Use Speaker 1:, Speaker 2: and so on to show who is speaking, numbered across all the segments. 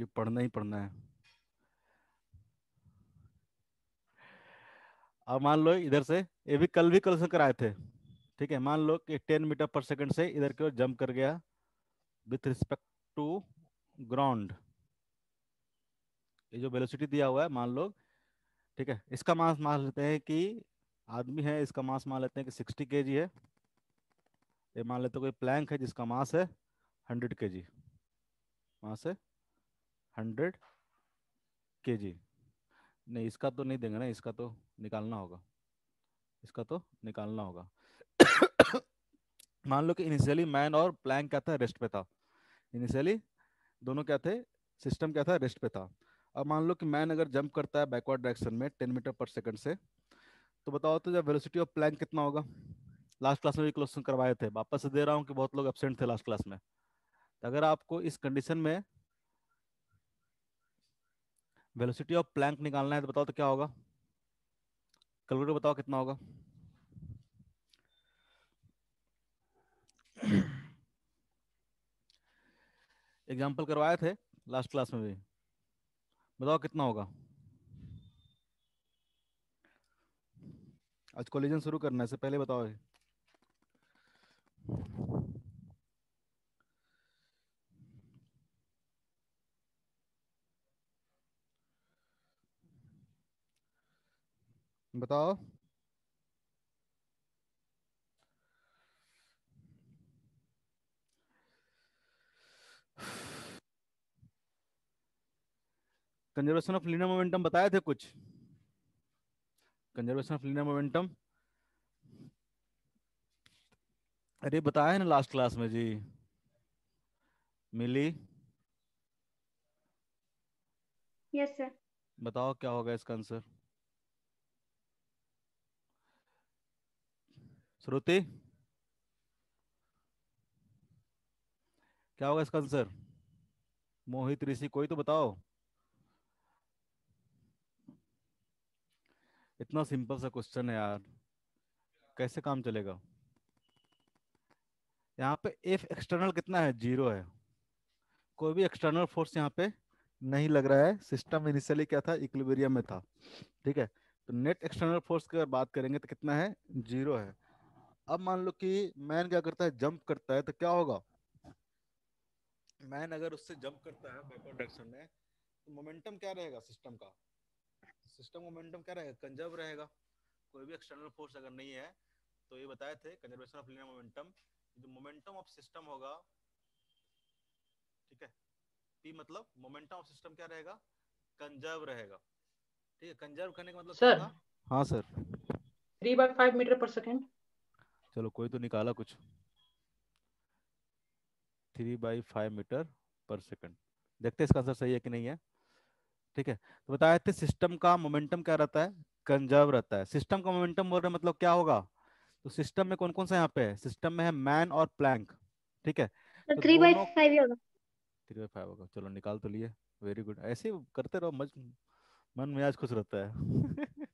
Speaker 1: ये पढ़ना ही पढ़ना है अब मान लो इधर से ये भी कल भी कल से कराए थे ठीक है मान लो कि टेन मीटर पर सेकंड से इधर की ओर जंप कर गया विथ रिस्पेक्ट टू ग्राउंड ये जो वेलोसिटी दिया हुआ है मान लो ठीक है इसका मास मान लेते हैं कि आदमी है इसका मास मान लेते हैं कि सिक्सटी के जी है ये मान लेते हैं कोई प्लैंक है जिसका मास है हंड्रेड के जी मास है हंड्रेड के जी नहीं इसका तो नहीं देंगे ना इसका तो निकालना होगा इसका तो निकालना होगा मान लो कि इनिशियली मैन और प्लैंक क्या था रेस्ट पे था इनिशियली दोनों क्या थे सिस्टम क्या था रेस्ट पे था अब मान लो कि मैन अगर जंप करता है बैकवर्ड डायरेक्शन में टेन मीटर पर सेकंड से तो बताओ तो जब वेलोसिटी ऑफ प्लैंक कितना होगा लास्ट क्लास में भी क्वेश्चन करवाए थे वापस से दे रहा हूँ कि बहुत लोग एबसेंट थे लास्ट क्लास में तो अगर आपको इस कंडीशन में वेलोसिटी ऑफ प्लैंक निकालना है तो बताओ तो क्या होगा कैलकुलेटर बताओ कितना होगा एग्जाम्पल करवाए थे लास्ट क्लास में भी बताओ कितना होगा आज कॉलेजन शुरू करना है से पहले बताओ बताओ कंजर्वेशन ऑफ लीनर मोमेंटम बताए थे कुछ कंजर्वेशन ऑफ लीनर मोमेंटम अरे बताया है ना लास्ट क्लास में जी मिली यस yes, सर बताओ क्या होगा इसका आंसर श्रुति क्या होगा इसका आंसर मोहित ऋषि कोई तो बताओ इतना सिंपल सा क्वेश्चन है यार कैसे काम चलेगा यहाँ पे एफ एक्सटर्नल कितना है जीरो है कोई भी एक्सटर्नल फोर्स यहाँ पे नहीं लग रहा है सिस्टम इनिशियली क्या था इक्लिबेरियम में था ठीक है तो नेट एक्सटर्नल फोर्स की अगर बात करेंगे तो कितना है जीरो है अब मान लो कि मैन क्या करता है जंप करता है तो क्या होगा मैन अगर उससे जंप करता है बैकवर्ड डायरेक्शन में तो मोमेंटम क्या रहेगा सिस्टम का सिस्टम मोमेंटम क्या रहेगा कंजर्व रहेगा कोई भी एक्सटर्नल फोर्स अगर नहीं है तो ये बताए थे कंजर्वेशन ऑफ लिनियर मोमेंटम जो मोमेंटम ऑफ सिस्टम होगा ठीक है पी मतलब मोमेंटम ऑफ सिस्टम क्या रहेगा कंजर्व रहेगा ठीक है कंजर्व करने का मतलब सर हां सर
Speaker 2: 3/5 मीटर पर सेकंड
Speaker 1: चलो कोई तो निकाला कुछ three by five metre per second देखते हैं इसका आंसर सही है कि नहीं है ठीक है तो बताया थे सिस्टम का मोमेंटम क्या रहता है कंजर्व रहता है सिस्टम का मोमेंटम बोल रहे मतलब क्या होगा तो सिस्टम में कौन कौन सा यहाँ पे है सिस्टम में है मैन और प्लैंक ठीक है थ्री बाई फाइव होगा थ्री बाई फाइव होगा चलो निकाल तो लिए वेरी गुड ऐसे करते रहो मज मन में आज खुश रहता है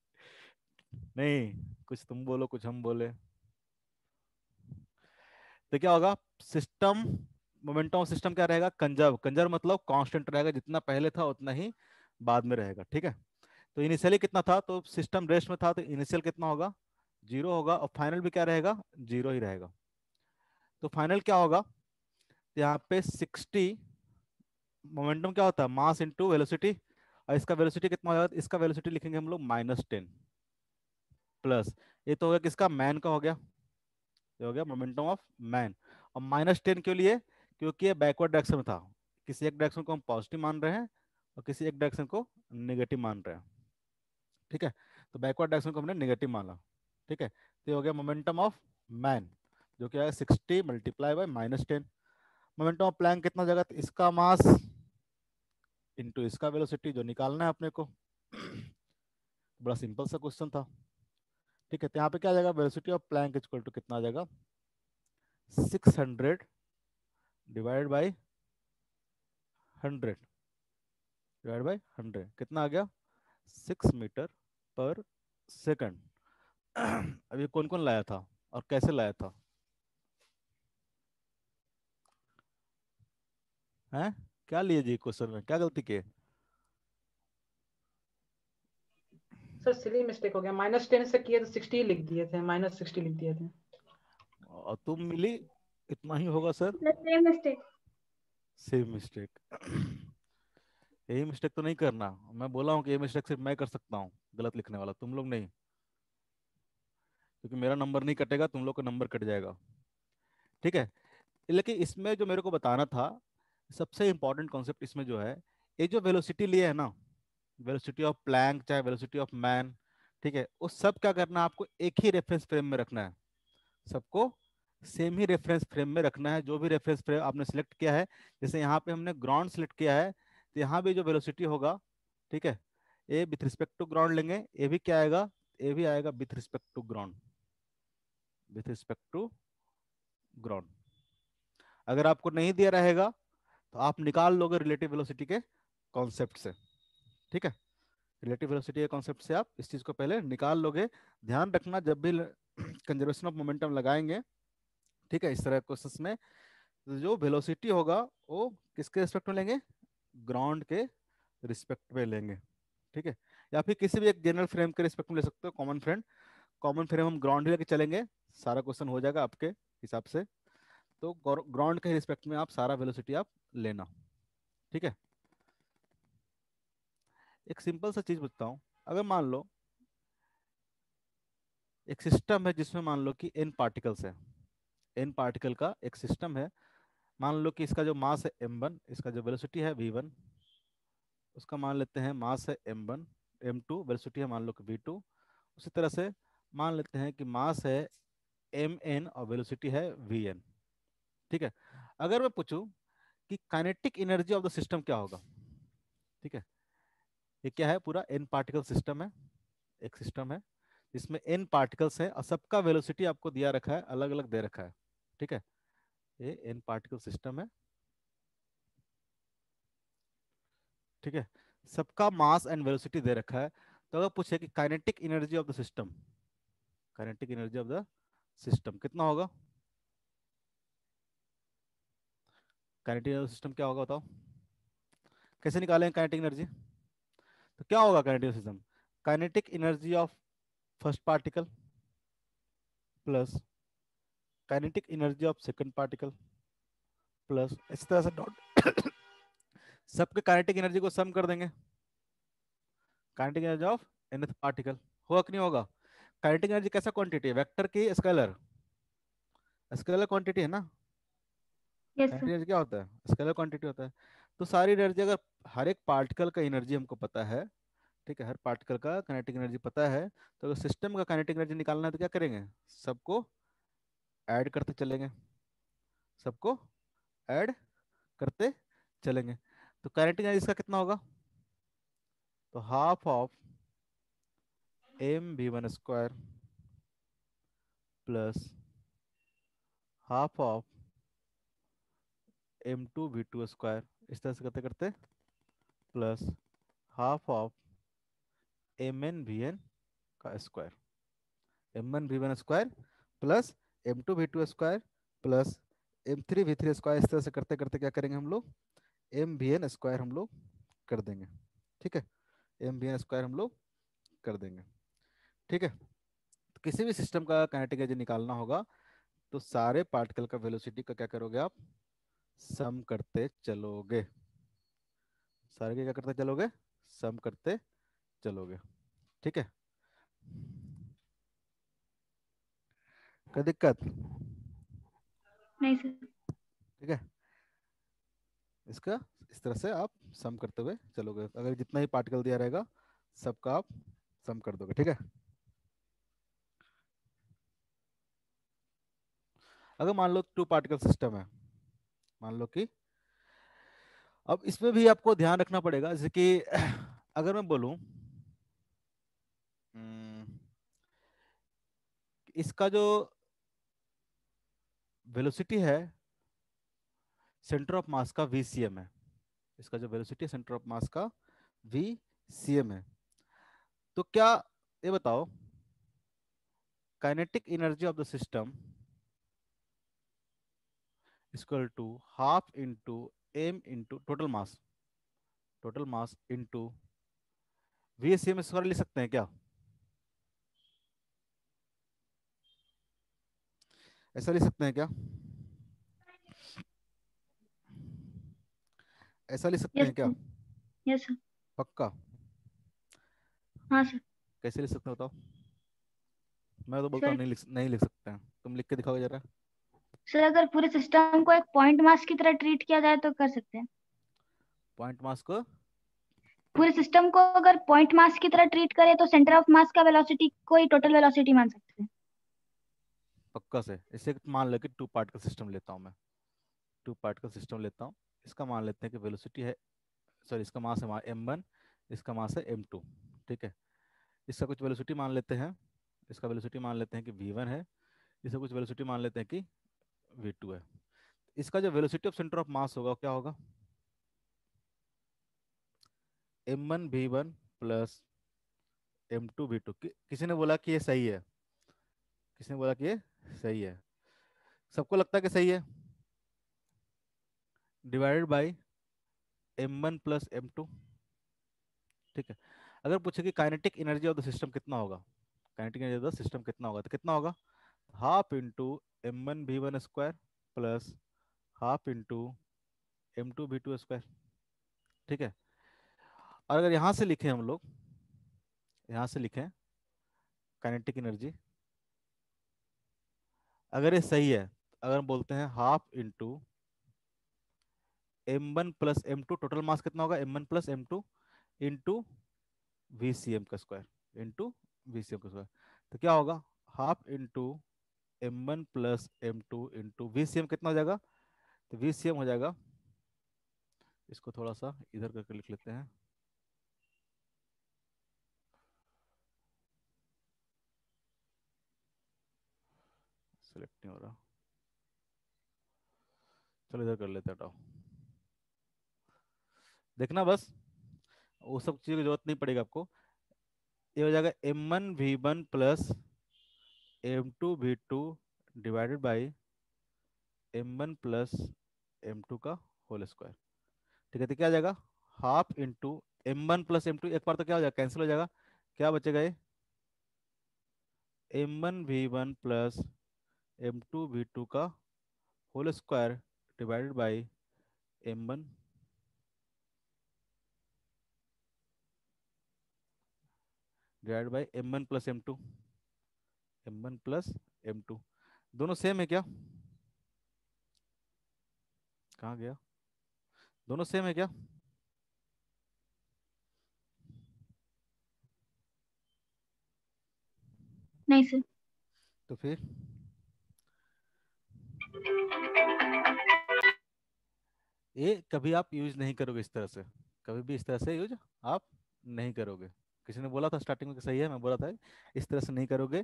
Speaker 1: नहीं कुछ तुम बोलो कुछ हम बोले तो क्या होगा सिस्टम मोमेंटम ऑफ सिस्टम क्या रहेगा कंजर्व कंजर्व मतलब कांस्टेंट रहेगा जितना पहले था उतना ही बाद में रहेगा ठीक है तो इनिशियली कितना था तो सिस्टम रेस्ट में था तो इनिशियल कितना होगा जीरो होगा और फाइनल भी क्या रहेगा जीरो ही रहेगा तो फाइनल क्या होगा यहाँ पे सिक्सटी मोमेंटम क्या होता है मास इंटू वेलोसिटी और इसका वेलोसिटी कितना हो जाएगा इसका वेलोसिटी लिखेंगे हम लोग माइनस टेन प्लस ये तो हो गया किसका मैन का हो गया ये हो गया मोमेंटम ऑफ मैन और माइनस टेन क्यों लिए क्योंकि ये बैकवर्ड डायरेक्शन में था किसी एक डायरेक्शन को हम पॉजिटिव मान रहे हैं और किसी एक डायरेक्शन को नेगेटिव मान रहे हैं ठीक है तो बैकवर्ड डायरेक्शन को हमने नेगेटिव माना ठीक है तो ये हो गया मोमेंटम ऑफ मैन जो कि आएगा sixty multiply by minus ten momentum of plank कितना जगह तो इसका मास इंटू इसका वेलोसिटी जो निकालना है अपने को बड़ा सिंपल सा क्वेश्चन था ठीक है तो यहाँ पे क्या जाएगा velocity of plank is equal to कितना आ जाएगा 600 डिवाइड बाय 100 डिवाइड बाय 100 कितना आ गया 6 मीटर पर सेकंड अब ये कौन कौन लाया था और कैसे लाया था हैं क्या लिए जी क्वेश्चन में क्या गलती किए
Speaker 2: सर सिली मिस्टेक हो गया माइनस टेन से किए तो सिक्सटी लिख दिए थे माइनस सिक्सटी लिख दिए थे
Speaker 1: और तुम मिली इतना ही होगा sir
Speaker 2: same mistake
Speaker 1: same mistake यही मिस्टेक तो नहीं करना मैं बोला हूँ कि ये मिस्टेक सिर्फ मैं कर सकता हूँ गलत लिखने वाला तुम लोग नहीं क्योंकि मेरा नंबर नहीं कटेगा तुम लोग का नंबर कट जाएगा ठीक है लेकिन इसमें जो मेरे को बताना था सबसे इम्पोर्टेंट कॉन्सेप्ट इसमें जो है ये जो वेलोसिटी लिए है ना वेलोसिटी ऑफ प्लैंक चाहे वेलोसिटी ऑफ मैन ठीक है उस सब क्या करना है आपको एक ही रेफरेंस फ्रेम में रखना है सबको सेम ही रेफरेंस फ्रेम में रखना है जो भी रेफरेंस फ्रेम आपने सिलेक्ट किया है जैसे यहाँ पे हमने ग्राउंड सिलेक्ट किया है तो यहाँ भी जो वेलोसिटी होगा ठीक है a with respect to ground लेंगे ए भी क्या आएगा ए भी आएगा with respect to ground with respect to ground अगर आपको नहीं दिया रहेगा तो आप निकाल लोगे रिलेटिव वेलोसिटी के कॉन्सेप्ट से ठीक है रिलेटिव वेलोसिटी के कॉन्सेप्ट से आप इस चीज़ को पहले निकाल लोगे ध्यान रखना जब भी कंजर्वेशन ऑफ मोमेंटम लगाएंगे ठीक है इस तरह क्वेश्चन में तो जो वेलोसिटी होगा वो किसके रिस्पेक्ट में लेंगे ग्राउंड के रिस्पेक्ट में लेंगे ठीक है या फिर किसी भी एक जनरल फ्रेम के रिस्पेक्ट में ले सकते हो कॉमन फ्रेंड कॉमन फ्रेम हम ग्राउंड लेके चलेंगे सारा क्वेश्चन हो जाएगा आपके हिसाब से तो ग्राउंड के रिस्पेक्ट में आप सारा वेलोसिटी आप लेना ठीक है एक सिंपल सा चीज बताता हूँ अगर मान लो एक सिस्टम है जिसमें मान लो कि एन पार्टिकल्स है एन पार्टिकल का एक सिस्टम है मान लो कि इसका जो मास है एम वन इसका जो वेलोसिटी है वी वन उसका मान लेते हैं मास है M one m two velocity है मान लो कि वी टू उसी तरह से मान लेते हैं कि मास है एम एन और वेलोसिटी है वी एन ठीक है अगर मैं पूछूं कि kinetic energy of the system क्या होगा ठीक है ये क्या है पूरा एन पार्टिकल सिस्टम है एक सिस्टम है जिसमें एन पार्टिकल्स हैं और सबका वेलोसिटी आपको दिया रखा है अलग अलग दे रखा है ठीक है ये एन पार्टिकल सिस्टम है ठीक है सबका मास एंड वेलोसिटी दे रखा है तो अगर पूछे कि kinetic energy of the system kinetic energy of the system कितना होगा काइनेटिक एनर्जी सिस्टम क्या होगा बताओ कैसे निकालेंगे काइनेटिक एनर्जी तो क्या होगा kinetic system kinetic energy of first particle plus kinetic energy of second particle plus इस तरह से डॉट सबके काइनेटिक एनर्जी को सम कर देंगे kinetic energy of nth particle होगा कि नहीं होगा काइनेटिक एनर्जी कैसा क्वांटिटी है वेक्टर की स्केलर स्केलर क्वांटिटी है ना
Speaker 2: yes,
Speaker 1: क्या होता है स्केलर क्वांटिटी होता है तो सारी एनर्जी अगर हर एक पार्टिकल का एनर्जी हमको पता है ठीक है हर पार्टिकल का कनेटिक एनर्जी पता है तो अगर सिस्टम का कनेटिक एनर्जी निकालना है तो क्या करेंगे सबको ऐड करते चलेंगे सबको ऐड करते चलेंगे तो कनेटिक एनर्जी इसका कितना होगा तो half of m b one square plus half of m two b two square इस तरह से करते करते plus half of m n v n का square m n v one square plus M two we two square plus m three v three square इस तरह से करते करते क्या करेंगे हम लोग एम वी एन स्क्वायर हम लोग कर देंगे ठीक है एम वी एन स्क्वायर हम लोग कर देंगे ठीक है तो किसी भी सिस्टम का काइनेटिक एनर्जी निकालना होगा तो सारे पार्टिकल का वेलोसिटी का क्या करोगे आप सम करते चलोगे सारे के क्या करते चलोगे सम करते चलोगे ठीक है कोई दिक्कत नहीं सर ठीक है इसका इस तरह से आप सम करते हुए चलोगे अगर जितना ही पार्टिकल दिया रहेगा सबका आप सम कर दोगे ठीक है अगर मान लो टू पार्टिकल सिस्टम है मान लो कि अब इसमें भी आपको ध्यान रखना पड़ेगा जैसे कि अगर मैं बोलूं हम्म, इसका जो वेलोसिटी है सेंटर ऑफ मास का वी सी एम है इसका जो वेलोसिटी है सेंटर ऑफ मास का वी सी एम है तो क्या ये बताओ kinetic energy of the system equal to half into M into total mass total mass into V S M square ले सकते हैं क्या ऐसा लिख सकते हैं क्या ऐसा ले सकते yes, हैं क्या यस yes, पक्का हाँ सर कैसे लिख सकते हो बताओ मैं तो बोलता हूँ नहीं लिख नहीं लिख सकते हैं तुम लिख के दिखाओगे जरा
Speaker 2: सर अगर पूरे सिस्टम को एक पॉइंट मास की तरह ट्रीट किया जाए तो कर सकते हैं
Speaker 1: पॉइंट मास को
Speaker 2: पूरे सिस्टम को अगर पॉइंट मास की तरह ट्रीट करें तो सेंटर ऑफ मास का वेलोसिटी को ही टोटल वेलोसिटी मान सकते हैं
Speaker 1: पक्का से इसे मान लो कि टू पार्ट का सिस्टम लेता हूं मैं टू पार्ट का सिस्टम लेता हूं इसका मान लेते हैं कि वेलोसिटी है सॉरी इसका मास है m1 इसका मास है m2 ठीक है इसका कुछ वेलोसिटी मान लेते हैं इसका वेलोसिटी मान लेते हैं कि v1 है इसका कुछ वेलोसिटी मान लेते हैं कि v2 है इसका जो velocity of centre of mass होगा क्या होगा m1 v1 one plus M to किसी ने बोला कि ये सही है किसी ने बोला कि ये सही है सबको लगता है कि सही है divided by m1 one plus M ठीक है अगर पूछे कि kinetic energy of the system कितना होगा kinetic energy of the system कितना होगा तो कितना होगा half into M one V one square plus half into M two V two square ठीक है और अगर यहाँ से लिखें हम लोग यहाँ से लिखें काइनेटिक एनर्जी अगर ये सही है अगर हम बोलते हैं half into M one plus M two total mass कितना होगा M one plus M two into V C M का square into V C M का स्क्वायर तो क्या होगा half into M one plus M two into V C M कितना हो जाएगा तो वी सी एम हो जाएगा इसको थोड़ा सा इधर करके लिख लेते हैं सेलेक्ट नहीं हो रहा चलो इधर कर लेते हैं टाओ देखना बस वो सब चीज़ की जरूरत नहीं पड़ेगी आपको ये हो जाएगा M one V one plus M two we two divided by M one plus M two का होल स्क्वायर ठीक है तो क्या आ जाएगा half into M one plus M two एक बार तो क्या हो जाएगा कैंसिल हो जाएगा क्या बचेगा ये M one V one plus M two we two का whole square divided by M one divide by M one plus M two M one plus M two दोनों सेम है क्या कहा गया दोनों सेम है क्या नहीं सर तो फिर ये कभी आप यूज नहीं करोगे इस तरह से कभी भी इस तरह से यूज आप नहीं करोगे किसी ने बोला था स्टार्टिंग में सही है मैं बोला था इस तरह से नहीं करोगे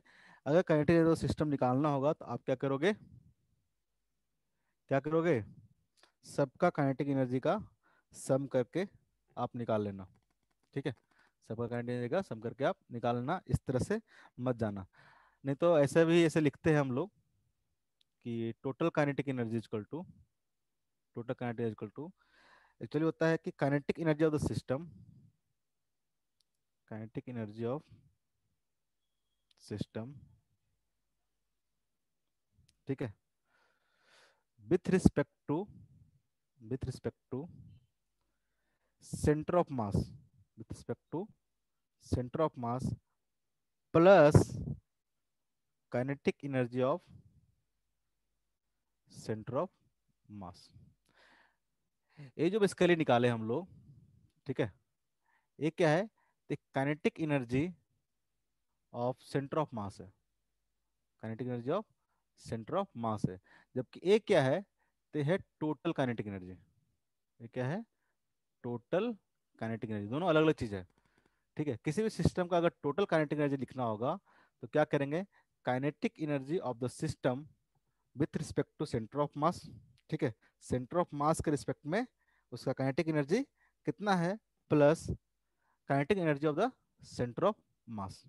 Speaker 1: अगर कनेक्टेड सिस्टम निकालना होगा तो आप क्या करोगे क्या करोगे सबका काइनेटिक एनर्जी का सम करके आप निकाल लेना ठीक है सबका काइनेटिक एनर्जी का सम करके आप निकाल लेना इस तरह से मत जाना नहीं तो ऐसे भी ऐसे लिखते हैं हम लोग कि total kinetic energy equal to total kinetic equal to actually होता है कि kinetic energy of the system kinetic energy of system ठीक है with respect to with respect to centre of mass with respect to centre of mass plus kinetic energy of centre of mass ये जो basically निकाले हम लोग ठीक है ये क्या है the kinetic energy of center of mass है kinetic energy of center of mass है जबकि ए क्या है तो है total kinetic energy ये क्या है total kinetic energy दोनों अलग अलग चीज है ठीक है किसी भी सिस्टम का अगर टोटल काइनेटिक एनर्जी लिखना होगा तो क्या करेंगे kinetic energy of the system with respect to centre of mass ठीक है सेंटर ऑफ मास के रिस्पेक्ट में उसका काइनेटिक एनर्जी कितना है plus kinetic energy of the centre of mass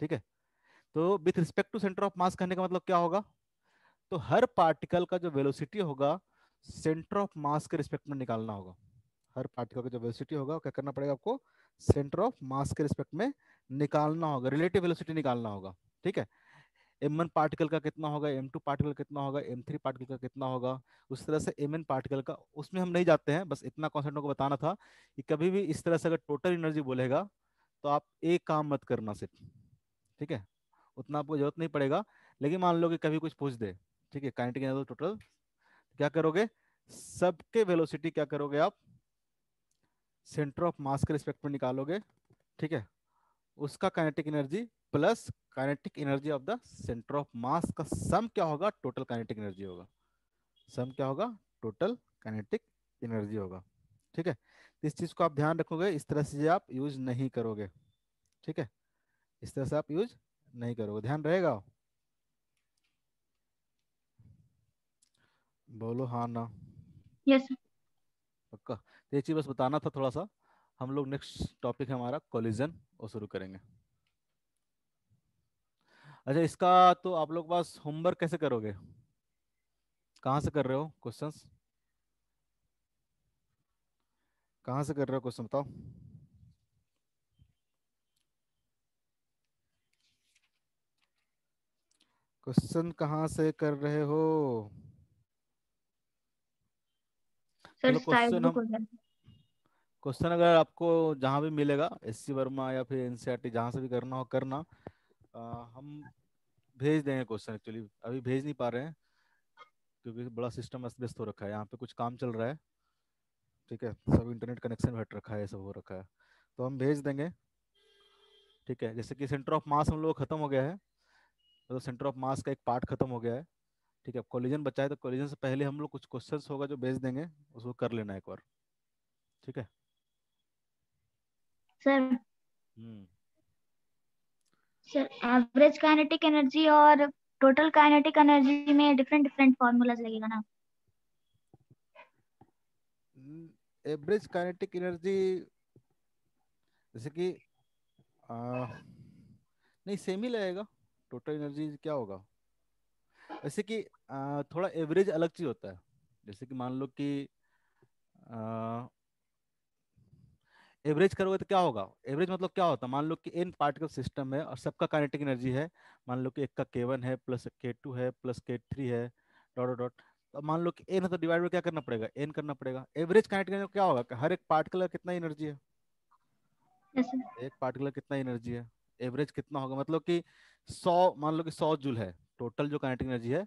Speaker 1: ठीक है तो with respect to centre of mass कहने का मतलब क्या होगा तो हर पार्टिकल का जो वेलोसिटी होगा सेंटर ऑफ मास के रिस्पेक्ट में निकालना होगा हर पार्टिकल का जो वेलोसिटी होगा क्या करना पड़ेगा आपको सेंटर ऑफ मास के रिस्पेक्ट में निकालना होगा रिलेटिव वेलोसिटी निकालना होगा ठीक है एम वन पार्टिकल का कितना होगा एम टू पार्टिकल कितना होगा एम थ्री पार्टिकल का कितना होगा उस तरह से एम एन पार्टिकल का उसमें हम नहीं जाते हैं बस इतना कॉन्सेप्ट को बताना था कि कभी भी इस तरह से अगर टोटल एनर्जी बोलेगा तो आप एक काम मत करना सिर्फ ठीक है उतना आपको जरूरत नहीं पड़ेगा लेकिन मान लो कि कभी कुछ पूछ दे ठीक है काइनेटिक एनर्जी टोटल क्या करोगे सबके वेलोसिटी क्या करोगे आप सेंटर ऑफ मास के रिस्पेक्ट में निकालोगे ठीक है उसका kinetic energy plus kinetic energy of the centre of mass का सम क्या होगा टोटल काइनेटिक एनर्जी होगा सम क्या होगा टोटल काइनेटिक एनर्जी होगा ठीक है इस चीज को आप ध्यान रखोगे इस तरह से आप यूज नहीं करोगे ठीक है इस तरह से आप यूज नहीं करोगे ध्यान रहेगा बोलो हाँ ना यस yes, पक्का ये तो चीज बस बताना था थोड़ा सा हम लोग नेक्स्ट टॉपिक है हमारा कॉलिजन वो शुरू करेंगे अच्छा इसका तो आप लोग पास होमवर्क कैसे करोगे कहाँ से कर रहे हो क्वेश्चंस कहाँ से कर रहे हो क्वेश्चन बताओ क्वेश्चन कहाँ से कर रहे हो सर क्वेश्चन क्वेश्चन अगर आपको जहाँ भी मिलेगा एस सी वर्मा या फिर एनसीईआरटी जहाँ से भी करना हो करना आ, हम भेज देंगे क्वेश्चन एक्चुअली अभी भेज नहीं पा रहे हैं क्योंकि बड़ा सिस्टम अस्त व्यस्त हो रखा है यहाँ पे कुछ काम चल रहा है ठीक है सब इंटरनेट कनेक्शन हट रखा है सब हो रखा है तो हम भेज देंगे ठीक है जैसे कि सेंटर ऑफ मास हम लोग खत्म हो गया है मतलब तो सेंटर ऑफ मास का एक पार्ट खत्म हो गया है ठीक है कॉलिजन बचा है तो कॉलिजन से पहले हम लोग कुछ क्वेश्चन होगा जो भेज देंगे उसको कर लेना एक बार ठीक है
Speaker 2: sir sir average kinetic energy और टोटल काइनेटिक एनर्जी में डिफरेंट डिफरेंट फॉर्मूलाज लगेगा ना
Speaker 1: एवरेज काइनेटिक एनर्जी जैसे कि आ, नहीं सेम ही लगेगा टोटल एनर्जी क्या होगा जैसे कि आ, थोड़ा एवरेज अलग चीज होता है जैसे कि मान लो कि एवरेज करोगे तो क्या होगा एवरेज मतलब क्या होता है मान लो कि एन पार्टिकल सिस्टम है और सबका काइनेटिक एनर्जी है मान लो कि एक का के वन है प्लस के टू है प्लस के थ्री है डॉट डॉट तो मान लो कि एन है तो डिवाइड में क्या करना पड़ेगा एन करना पड़ेगा एवरेज काइनेटिक एनर्जी क्या होगा हर एक पार्टिकल का कितना एनर्जी है एक पार्टिकल कितना एनर्जी है एवरेज कितना होगा मतलब कि सौ मान लो कि सौ जूल है टोटल जो काइनेटिक एनर्जी है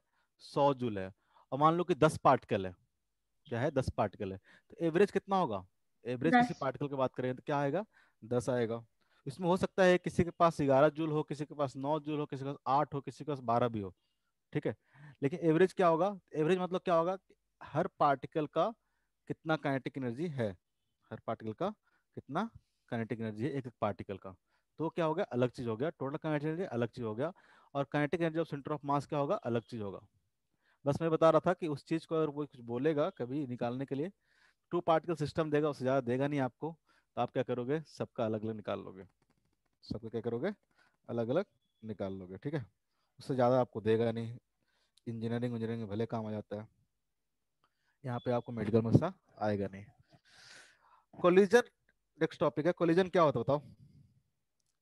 Speaker 1: सौ जूल है और मान लो कि दस पार्टिकल है क्या है दस पार्टिकल है तो एवरेज कितना होगा एवरेज किसी पार्टिकल की बात करें तो क्या आएगा दस आएगा इसमें हो सकता है किसी के पास ग्यारह जूल हो किसी के पास नौ जूल हो किसी के पास आठ हो किसी के पास बारह भी हो ठीक है लेकिन एवरेज क्या होगा एवरेज मतलब क्या होगा हर पार्टिकल का कितना काइनेटिक एनर्जी है हर पार्टिकल का कितना काइनेटिक एनर्जी है एक एक पार्टिकल का तो क्या हो गया अलग चीज हो गया टोटल काइनेटिक एनर्जी अलग चीज हो गया और kinetic energy of centre of mass क्या होगा अलग चीज होगा बस मैं बता रहा था कि उस चीज को अगर कोई कुछ बोलेगा कभी निकालने के लिए टू पार्टिकल सिस्टम देगा उससे ज़्यादा देगा नहीं आपको तो आप क्या करोगे सबका अलग अलग निकाल लोगे सबका क्या करोगे अलग अलग निकाल लोगे ठीक है उससे ज़्यादा आपको देगा नहीं इंजीनियरिंग इंजीनियरिंग भले काम आ जाता है यहाँ पे आपको मेडिकल सा आएगा नहीं कोलिजन नेक्स्ट टॉपिक है कोलिजन क्या होता बताओ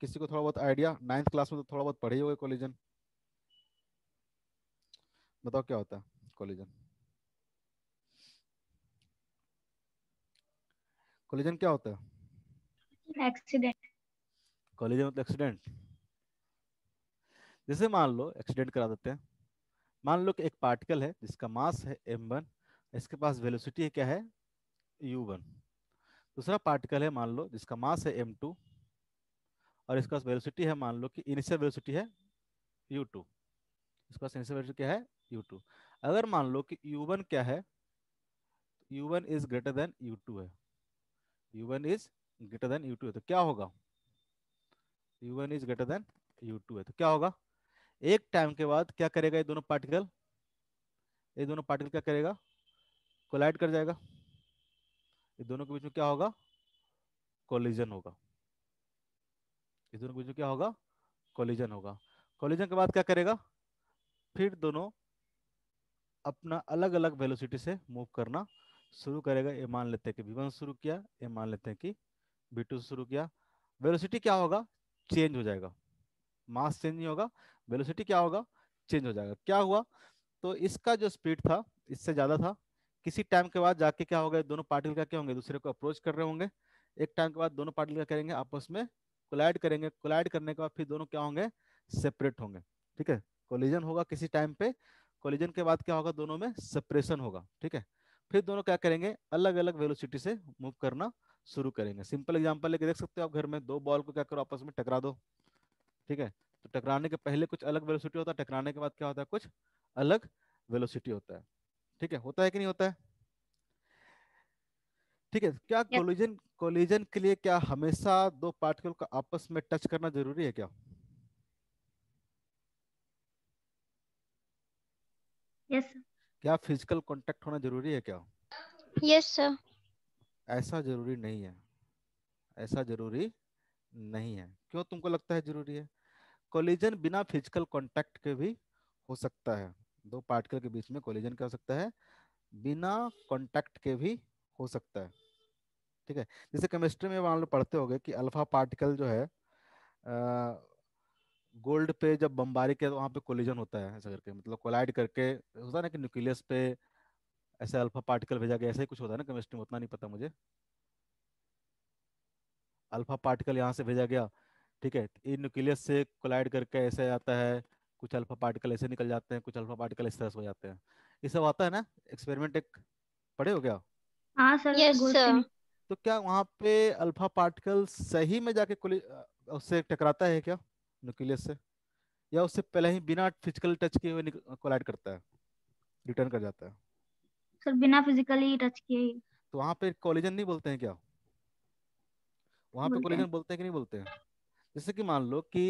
Speaker 1: किसी को थोड़ा बहुत आइडिया नाइन्थ क्लास में तो थोड़ा बहुत पढ़े हुए कोलिजन बताओ क्या होता है कोलिजन कोलिजन क्या होता
Speaker 2: है एक्सीडेंट
Speaker 1: कोलिजन मतलब एक्सीडेंट जैसे मान लो एक्सीडेंट करा देते हैं मान लो कि एक पार्टिकल है जिसका मास है एम वन इसके पास वेलोसिटी है क्या है यू वन दूसरा पार्टिकल है मान लो जिसका मास है एम टू और पास वेलोसिटी है मान लो कि इनिशियल वेलोसिटी है यू टू पास इनिशियल वेलोसिटी क्या है यू टू अगर मान लो कि यू वन क्या है U one is greater than U two है U one is greater than U two है तो क्या होगा U one is greater than U two है तो क्या होगा एक टाइम के बाद क्या करेगा ये दोनों पार्टिकल ये दोनों पार्टिकल क्या करेगा कोलाइड कर जाएगा ये दोनों के बीच में क्या होगा कोलिजन होगा ये दोनों के बीच में क्या होगा कोलिजन होगा कोलिजन के बाद क्या करेगा फिर दोनों अपना अलग अलग वेलोसिटी से मूव करना शुरू करेगा ये मान लेते हैं कि वन शुरू किया ये मान लेते हैं कि टू शुरू किया वेलोसिटी क्या होगा चेंज हो जाएगा मास चेंज नहीं होगा वेलोसिटी क्या होगा चेंज हो जाएगा क्या हुआ तो इसका जो स्पीड था इससे ज़्यादा था किसी टाइम के बाद जाके क्या होगा दोनों पार्टिकल का क्या होंगे दूसरे को अप्रोच कर रहे होंगे एक टाइम के बाद दोनों पार्टिकल क्या करेंगे आपस में कोलाइड करेंगे कोलाइड करने के बाद फिर दोनों क्या होंगे सेपरेट होंगे ठीक है कोलिजन होगा किसी टाइम पे कोलिजन के बाद क्या होगा दोनों में सेपरेशन होगा ठीक है फिर दोनों क्या करेंगे अलग अलग वेलोसिटी से मूव करना शुरू करेंगे सिंपल एग्जाम्पल लेके देख सकते हो आप घर में दो बॉल को क्या करो आपस में टकरा दो ठीक है तो टकराने के पहले कुछ अलग वेलोसिटी होता है टकराने के बाद क्या होता है कुछ अलग वेलोसिटी होता है ठीक है होता है कि नहीं होता है ठीक है क्या कोलिजन कोलिजन के लिए क्या हमेशा दो पार्टिकल को आपस में टच करना जरूरी है क्या यस yes. क्या फिजिकल कांटेक्ट होना जरूरी है क्या यस सर ऐसा जरूरी नहीं है ऐसा जरूरी नहीं है क्यों तुमको लगता है जरूरी है कोलिजन बिना फिजिकल कांटेक्ट के भी हो सकता है दो पार्टिकल के बीच में कोलिजन क्या हो सकता है बिना कांटेक्ट के भी हो सकता है ठीक है जैसे केमिस्ट्री में मान लो पढ़ते हो कि अल्फा पार्टिकल जो है आ, गोल्ड पे जब बमबारी के तो वहाँ पे कोलिजन होता है ऐसा करके मतलब कोलाइड करके होता है ना कि न्यूक्लियस पे ऐसे अल्फा पार्टिकल भेजा गया ऐसा ही कुछ होता है ना केमिस्ट्री में उतना नहीं पता मुझे अल्फा पार्टिकल यहाँ से भेजा गया ठीक है तो ये न्यूक्लियस से कोलाइड करके ऐसे आता है कुछ अल्फा पार्टिकल ऐसे निकल जाते हैं कुछ अल्फा पार्टिकल इस तरह से हो जाते हैं ये सब आता है ना एक्सपेरिमेंट एक पढ़े हो क्या
Speaker 2: हाँ सर
Speaker 1: तो क्या वहाँ पे अल्फा पार्टिकल सही में जाके उससे टकराता है क्या न्यूक्लियस से या उससे पहले ही बिना फिजिकल टच के हुए कोलाइड करता है रिटर्न कर जाता है
Speaker 2: सर बिना फिजिकली टच किए
Speaker 1: तो वहां पे कोलिजन नहीं बोलते हैं क्या वहां पे कोलिजन बोलते हैं कि नहीं बोलते हैं जैसे कि मान लो कि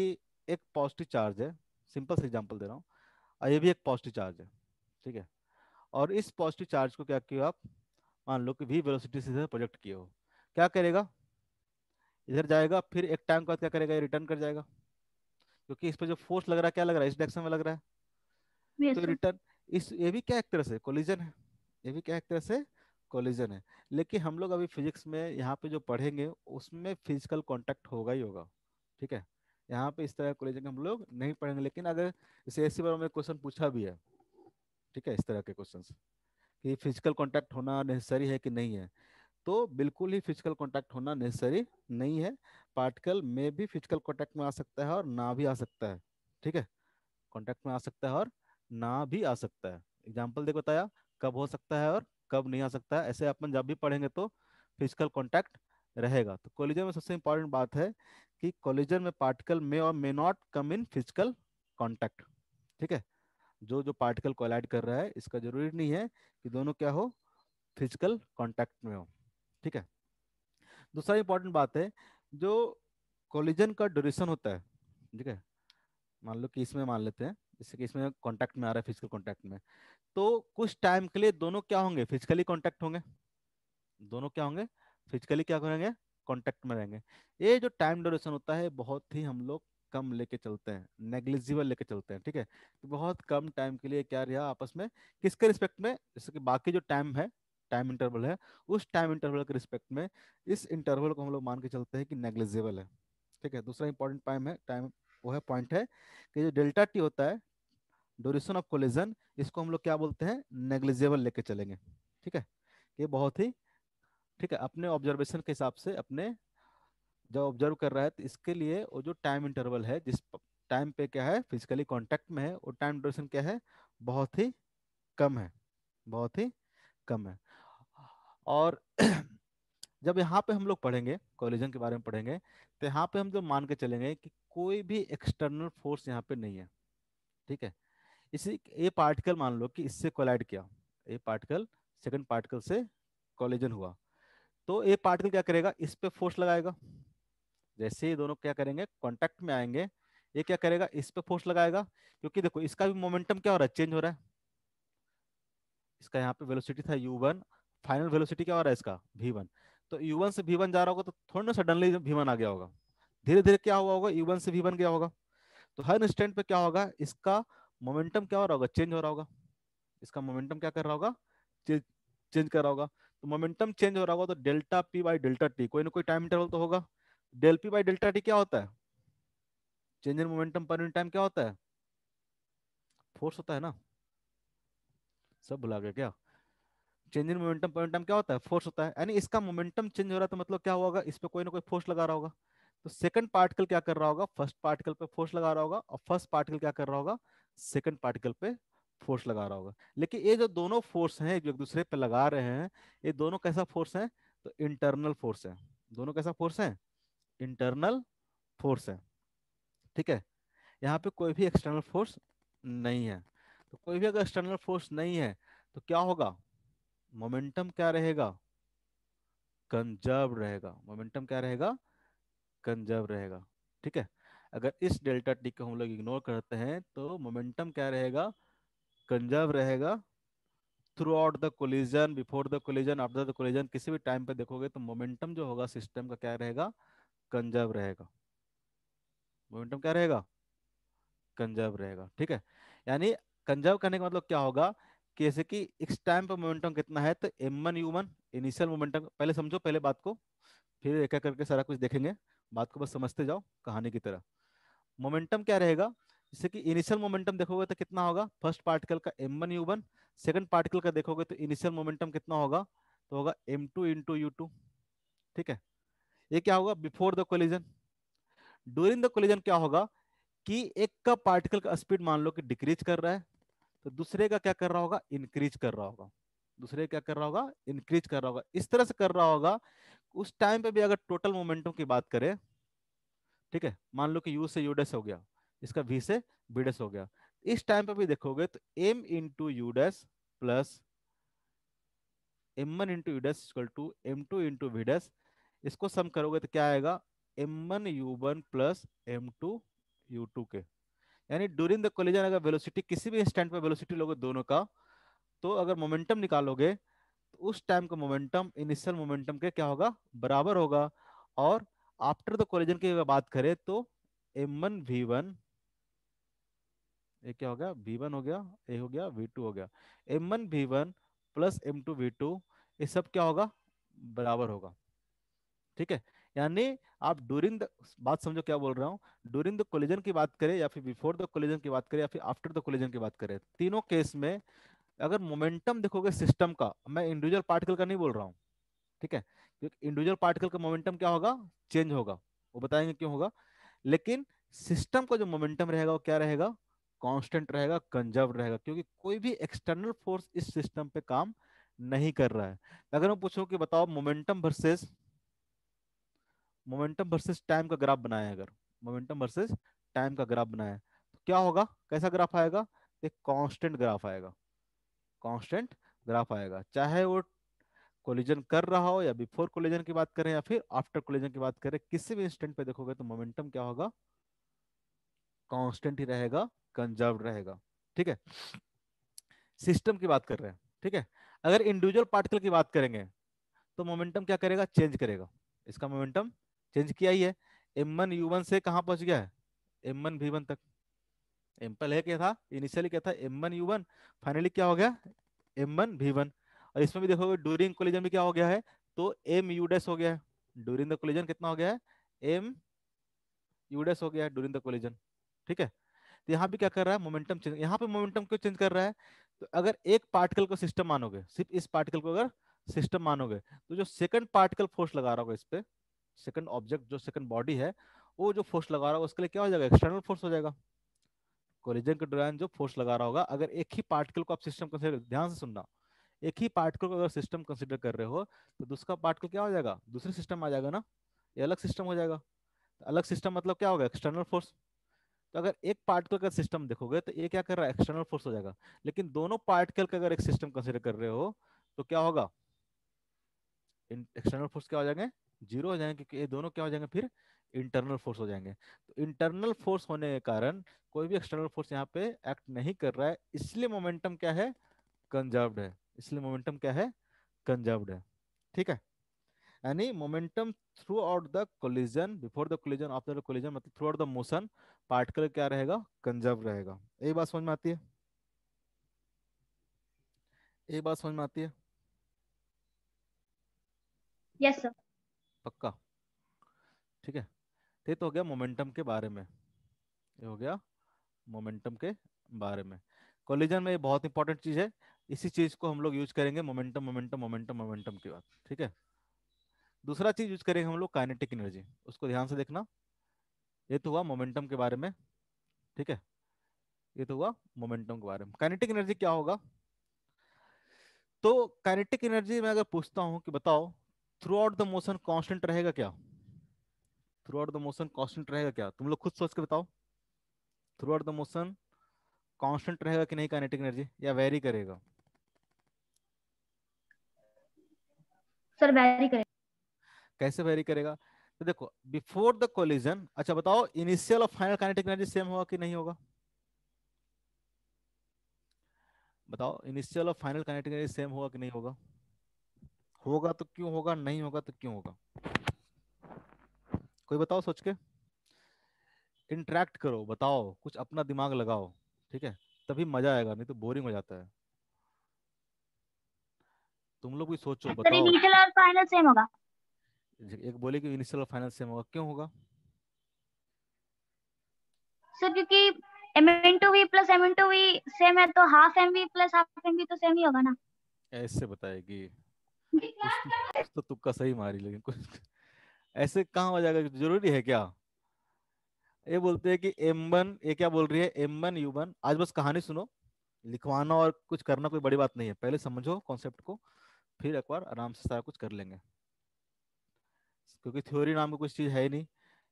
Speaker 1: एक पॉजिटिव चार्ज है सिंपल से एग्जांपल दे रहा हूँ और ये भी एक पॉजिटिव चार्ज है ठीक है और इस पॉजिटिव चार्ज को क्या किया आप मान लो कि वी वेलोसिटी से प्रोजेक्ट किए हो क्या करेगा इधर जाएगा फिर एक टाइम के बाद क्या करेगा ये रिटर्न कर जाएगा क्योंकि इस पर जो फोर्स लग रहा है क्या लग रहा है इस डायरेक्शन में लग रहा है yes, तो रिटर्न इस ये भी क्या एक तरह से कोलिजन है ये भी क्या एक तरह से कोलिजन है लेकिन हम लोग अभी फिजिक्स में यहाँ पे जो पढ़ेंगे उसमें फिजिकल कॉन्टेक्ट होगा ही होगा ठीक है यहाँ पे इस तरह कोलिजन हम लोग नहीं पढ़ेंगे लेकिन अगर जैसे ऐसी बार हमें क्वेश्चन पूछा भी है ठीक है इस तरह के क्वेश्चन कि फिजिकल कॉन्टैक्ट होना नेसेसरी है कि नहीं है तो बिल्कुल ही फिजिकल कॉन्टैक्ट होना नेसेसरी नहीं है पार्टिकल में भी फिजिकल कॉन्टैक्ट में आ सकता है और ना भी आ सकता है ठीक है कॉन्टैक्ट में आ सकता है और ना भी आ सकता है एग्जाम्पल देखो बताया कब हो सकता है और कब नहीं आ सकता है ऐसे अपन जब भी पढ़ेंगे तो फिजिकल कॉन्टैक्ट रहेगा तो कॉलेजन में सबसे इंपॉर्टेंट बात है कि कॉलेजन में पार्टिकल में और may not come in physical contact ठीक है जो जो पार्टिकल कोलाइड कर रहा है इसका जरूरी नहीं है कि दोनों क्या हो फिजिकल कॉन्टैक्ट में हो ठीक है दूसरा इंपॉर्टेंट बात है जो कोलिजन का ड्यूरेशन होता है ठीक है मान लो कि इसमें मान लेते हैं जैसे कि इसमें कॉन्टैक्ट में आ रहा है फिजिकल कॉन्टैक्ट में तो कुछ टाइम के लिए दोनों क्या होंगे फिजिकली कॉन्टैक्ट होंगे दोनों क्या होंगे फिजिकली क्या करेंगे कॉन्टैक्ट में रहेंगे ये जो टाइम ड्यूरेशन होता है बहुत ही हम लोग कम लेके चलते हैं नेग्लिजिबल लेके चलते हैं ठीक है तो बहुत कम टाइम के लिए क्या रहा आपस में किसके रिस्पेक्ट में जैसे कि बाकी जो टाइम है टाइम इंटरवल है उस टाइम इंटरवल के रिस्पेक्ट में इस इंटरवल को हम लोग मान के चलते हैं कि नेग्लिजिबल है ठीक है दूसरा इंपॉर्टेंट टाइम है टाइम वो है पॉइंट है कि जो डेल्टा टी होता है ड्यूरेशन ऑफ कोलिजन इसको हम लोग क्या बोलते हैं नेग्लिजिबल लेके चलेंगे ठीक है ये बहुत ही ठीक है अपने ऑब्जर्वेशन के हिसाब से अपने जब ऑब्जर्व कर रहा है तो इसके लिए वो जो टाइम इंटरवल है जिस टाइम पे क्या है फिजिकली कांटेक्ट में है वो टाइम ड्यूरेशन क्या है बहुत ही कम है बहुत ही कम है और जब यहाँ पे हम लोग पढ़ेंगे कॉलेजन के बारे में पढ़ेंगे तो यहाँ पे हम जो मान के चलेंगे कि कोई भी एक्सटर्नल फोर्स यहाँ पे नहीं है ठीक है इसी ये पार्टिकल मान लो कि इससे कोलाइड किया ये पार्टिकल सेकंड पार्टिकल से कॉलेजन हुआ तो ये पार्टिकल क्या करेगा इस पे फोर्स लगाएगा जैसे ये दोनों क्या करेंगे कॉन्टेक्ट में आएंगे ये क्या करेगा इस पे फोर्स लगाएगा क्योंकि देखो इसका भी मोमेंटम क्या हो रहा है चेंज हो रहा है इसका यहाँ पे वेलोसिटी था यू वन फाइनल वेलोसिटी क्या हो रहा है इसका भी वन तो यू वन से भी वन जा रहा होगा तो थोड़ा ना सडनली भी वन आ गया होगा धीरे धीरे क्या हुआ होगा यू वन से भी वन गया होगा तो हर इंस्टेंट पे क्या होगा इसका मोमेंटम क्या हो रहा होगा चेंज हो रहा होगा इसका मोमेंटम क्या कर रहा होगा चेंज चेंज कर रहा होगा तो मोमेंटम चेंज हो रहा होगा तो delta P by delta T कोई ना कोई टाइम इंटरवल तो होगा del P by delta T क्या होता है change in momentum per unit time क्या होता है फोर्स होता है ना सब भुला गया क्या चेंज इन मोमेंटम मोमेंटम क्या होता है फोर्स होता है यानी इसका मोमेंटम चेंज हो रहा है तो मतलब क्या होगा इस पर कोई ना कोई फोर्स लगा रहा होगा तो सेकंड पार्टिकल क्या कर रहा होगा फर्स्ट पार्टिकल पे फोर्स लगा रहा होगा और फर्स्ट पार्टिकल क्या कर रहा होगा सेकंड पार्टिकल पे फोर्स लगा रहा होगा लेकिन ये जो दोनों फोर्स हैं जो एक दूसरे पे लगा रहे हैं ये दोनों कैसा फोर्स है तो इंटरनल फोर्स है दोनों कैसा फोर्स है इंटरनल फोर्स है ठीक है यहाँ पे कोई भी एक्सटर्नल फोर्स नहीं है तो कोई भी अगर एक्सटर्नल फोर्स नहीं है तो क्या होगा मोमेंटम क्या रहेगा कंजर्व रहेगा मोमेंटम क्या रहेगा कंजर्व रहेगा ठीक है अगर इस डेल्टा टी को हम लोग इग्नोर करते हैं तो मोमेंटम क्या रहेगा कंजर्व रहेगा throughout the collision before the collision after the collision किसी भी टाइम पे देखोगे तो मोमेंटम जो होगा सिस्टम का क्या रहेगा कंजर्व रहेगा मोमेंटम क्या रहेगा कंजर्व रहेगा ठीक है यानी कंजर्व करने का मतलब क्या होगा जैसे कि इस टाइम पर मोमेंटम कितना है तो M one U one initial momentum पहले समझो पहले बात को फिर एक एक करके सारा कुछ देखेंगे बात को बस समझते जाओ कहानी की तरह मोमेंटम क्या रहेगा जैसे कि इनिशियल मोमेंटम देखोगे तो कितना होगा फर्स्ट पार्टिकल का M one U one second particle का देखोगे तो इनिशियल मोमेंटम कितना होगा तो होगा M two into U two ठीक है ये क्या होगा before the collision during the collision क्या होगा कि एक का पार्टिकल का स्पीड मान लो कि डिक्रीज कर रहा है तो दूसरे का क्या कर रहा होगा इंक्रीज कर रहा होगा दूसरे क्या कर रहा होगा इंक्रीज कर रहा होगा इस तरह से कर रहा होगा उस टाइम पे भी अगर टोटल मोमेंटम की बात करें ठीक है मान लो कि यू से यूडेस हो गया इसका वी से बीडेस हो गया इस टाइम पे भी देखोगे तो M into U dash plus M one into U dash equal to M two into V dash इसको सम करोगे तो क्या आएगा M one U one plus M two U two के यानी ड्यूरिंग द कोलिजन अगर वेलोसिटी किसी भी इंस्टेंट पर वेलोसिटी लोगे दोनों का तो अगर मोमेंटम निकालोगे तो उस टाइम का मोमेंटम इनिशियल मोमेंटम के क्या होगा बराबर होगा और आफ्टर द कोलिजन की अगर बात करें तो एम वन वी वन ये क्या हो गया वी वन हो गया ए हो गया वी टू हो गया M one V one plus M two we two ये सब क्या होगा बराबर होगा ठीक है यानी आप ड्यूरिंग द बात समझो क्या बोल रहा हूँ ड्यूरिंग द कोलिजन की बात करें या फिर बिफोर द कोलिजन की बात करें या फिर आफ्टर द कोलिजन की बात करें तीनों केस में अगर मोमेंटम देखोगे सिस्टम का मैं इंडिविजुअल पार्टिकल का नहीं बोल रहा हूँ ठीक है क्योंकि इंडिविजुअल पार्टिकल का मोमेंटम क्या होगा चेंज होगा वो बताएंगे क्यों होगा लेकिन सिस्टम का जो मोमेंटम रहेगा वो क्या रहेगा कॉन्स्टेंट रहेगा कंजर्व रहेगा क्योंकि कोई भी एक्सटर्नल फोर्स इस सिस्टम पे काम नहीं कर रहा है अगर मैं पूछूं कि बताओ momentum versus momentum versus time का ग्राफ बनाया अगर मोमेंटम वर्सेस टाइम का ग्राफ बनाया तो क्या होगा कैसा ग्राफ आएगा एक कांस्टेंट ग्राफ आएगा कांस्टेंट ग्राफ आएगा चाहे वो कोलिजन कर रहा हो या बिफोर कोलिजन की बात करें या फिर आफ्टर कोलिजन की बात करें किसी भी इंस्टेंट पे देखोगे तो मोमेंटम क्या होगा कॉन्स्टेंट ही रहेगा कंजर्व रहेगा ठीक है सिस्टम की बात कर रहे हैं ठीक है अगर इंडिविजुअल पार्टिकल की बात करेंगे तो मोमेंटम क्या करेगा चेंज करेगा इसका मोमेंटम चेंज किया ही है एम वन यू वन से कहाँ पहुंच गया है एम वन वी वन तक एम्पल है क्या था इनिशियली क्या था M one U one finally क्या हो गया एम वन वी वन और इसमें भी देखोगे ड्यूरिंग कोलिजन भी क्या हो गया है तो एम यू डैश हो गया है ड्यूरिंग द कोलिजन कितना हो गया है एम यू डैश हो गया है ड्यूरिंग द कोलिजन ठीक है तो यहाँ भी क्या कर रहा है मोमेंटम चेंज यहाँ पे मोमेंटम क्यों चेंज कर रहा है तो अगर एक पार्टिकल को सिस्टम मानोगे सिर्फ इस पार्टिकल को अगर सिस्टम मानोगे तो जो सेकंड पार्टिकल फोर्स लगा रहा होगा इस पर सेकंड ऑब्जेक्ट जो सेकंड बॉडी है वो जो फोर्स लगा रहा है उसके लिए क्या हो जाएगा एक्सटर्नल फोर्स हो जाएगा कोलिजन के दौरान जो फोर्स लगा रहा होगा अगर एक ही पार्टिकल को आप सिस्टम कंसिडर ध्यान से सुनना एक ही पार्टिकल को अगर सिस्टम कंसिडर कर रहे हो तो दूसरा पार्टिकल क्या हो जाएगा दूसरे सिस्टम आ जाएगा ना ये अलग सिस्टम हो जाएगा तो अलग सिस्टम मतलब क्या होगा एक्सटर्नल फोर्स तो अगर एक पार्टिकल का सिस्टम देखोगे तो ये क्या कर रहा है एक्सटर्नल फोर्स हो जाएगा लेकिन दोनों पार्टिकल का अगर एक सिस्टम कंसिडर कर रहे हो तो क्या होगा एक्सटर्नल फोर्स क्या हो जाएंगे जीरो हो जाएंगे क्योंकि ये दोनों क्या हो जाएंगे फिर इंटरनल फोर्स हो जाएंगे तो इंटरनल फोर्स होने के कारण कोई भी एक्सटर्नल फोर्स यहाँ पे एक्ट नहीं कर रहा है इसलिए मोमेंटम क्या है कंजर्व्ड है इसलिए मोमेंटम क्या है कंजर्व्ड है ठीक है यानी momentum throughout the collision before the collision after the collision मतलब throughout the motion particle क्या रहेगा कंजर्व रहेगा ये बात समझ में आती है ये बात समझ में आती है यस सर पक्का ठीक है तो ये तो हो गया मोमेंटम के बारे में ये हो गया मोमेंटम के बारे में कॉलिजन में ये बहुत इंपॉर्टेंट चीज है इसी चीज को हम लोग यूज करेंगे मोमेंटम मोमेंटम मोमेंटम मोमेंटम की बात ठीक है दूसरा चीज यूज करेंगे हम लोग काइनेटिक एनर्जी उसको ध्यान से देखना ये तो हुआ मोमेंटम के बारे में ठीक है ये तो हुआ मोमेंटम के बारे में काइनेटिक एनर्जी क्या होगा तो काइनेटिक एनर्जी में अगर पूछता हूं कि बताओ throughout the motion constant रहेगा क्या throughout the motion constant रहेगा क्या तुम लोग खुद सोच के बताओ throughout the motion constant रहेगा कि नहीं काइनेटिक एनर्जी या वेरी करेगा
Speaker 2: सर वेरी करेगा
Speaker 1: कैसे वेरी करेगा तो देखो बिफोर द कोलिजन अच्छा बताओ इनिशियल और फाइनल काइनेटिक एनर्जी सेम होगा कि नहीं होगा बताओ इनिशियल और फाइनल काइनेटिक एनर्जी सेम होगा कि नहीं होगा होगा तो क्यों होगा नहीं होगा तो क्यों होगा कोई बताओ सोच के इंटरेक्ट करो बताओ कुछ अपना दिमाग लगाओ ठीक है तभी मजा आएगा नहीं तो बोरिंग हो जाता है तुम लोग भी सोचो बताओ इनिशियल
Speaker 2: और फाइनल सेम होगा
Speaker 1: एक बोले कि इनिशियल और फाइनल सेम होगा क्यों होगा
Speaker 2: सर क्योंकि mn2v mn2v सेम है तो हाफ mv हाफ mv तो सेम ही होगा ना
Speaker 1: ऐसे बताएगी
Speaker 2: तो
Speaker 1: तुक्का सही मारी लेकिन कुछ ऐसे कहाँ हो जाएगा जरूरी है क्या ये बोलते हैं कि एम वन ये क्या बोल रही है एम वन यू वन आज बस कहानी सुनो लिखवाना और कुछ करना कोई बड़ी बात नहीं है पहले समझो कॉन्सेप्ट को फिर एक बार आराम से सारा कुछ कर लेंगे क्योंकि थ्योरी नाम की कुछ चीज है ही नहीं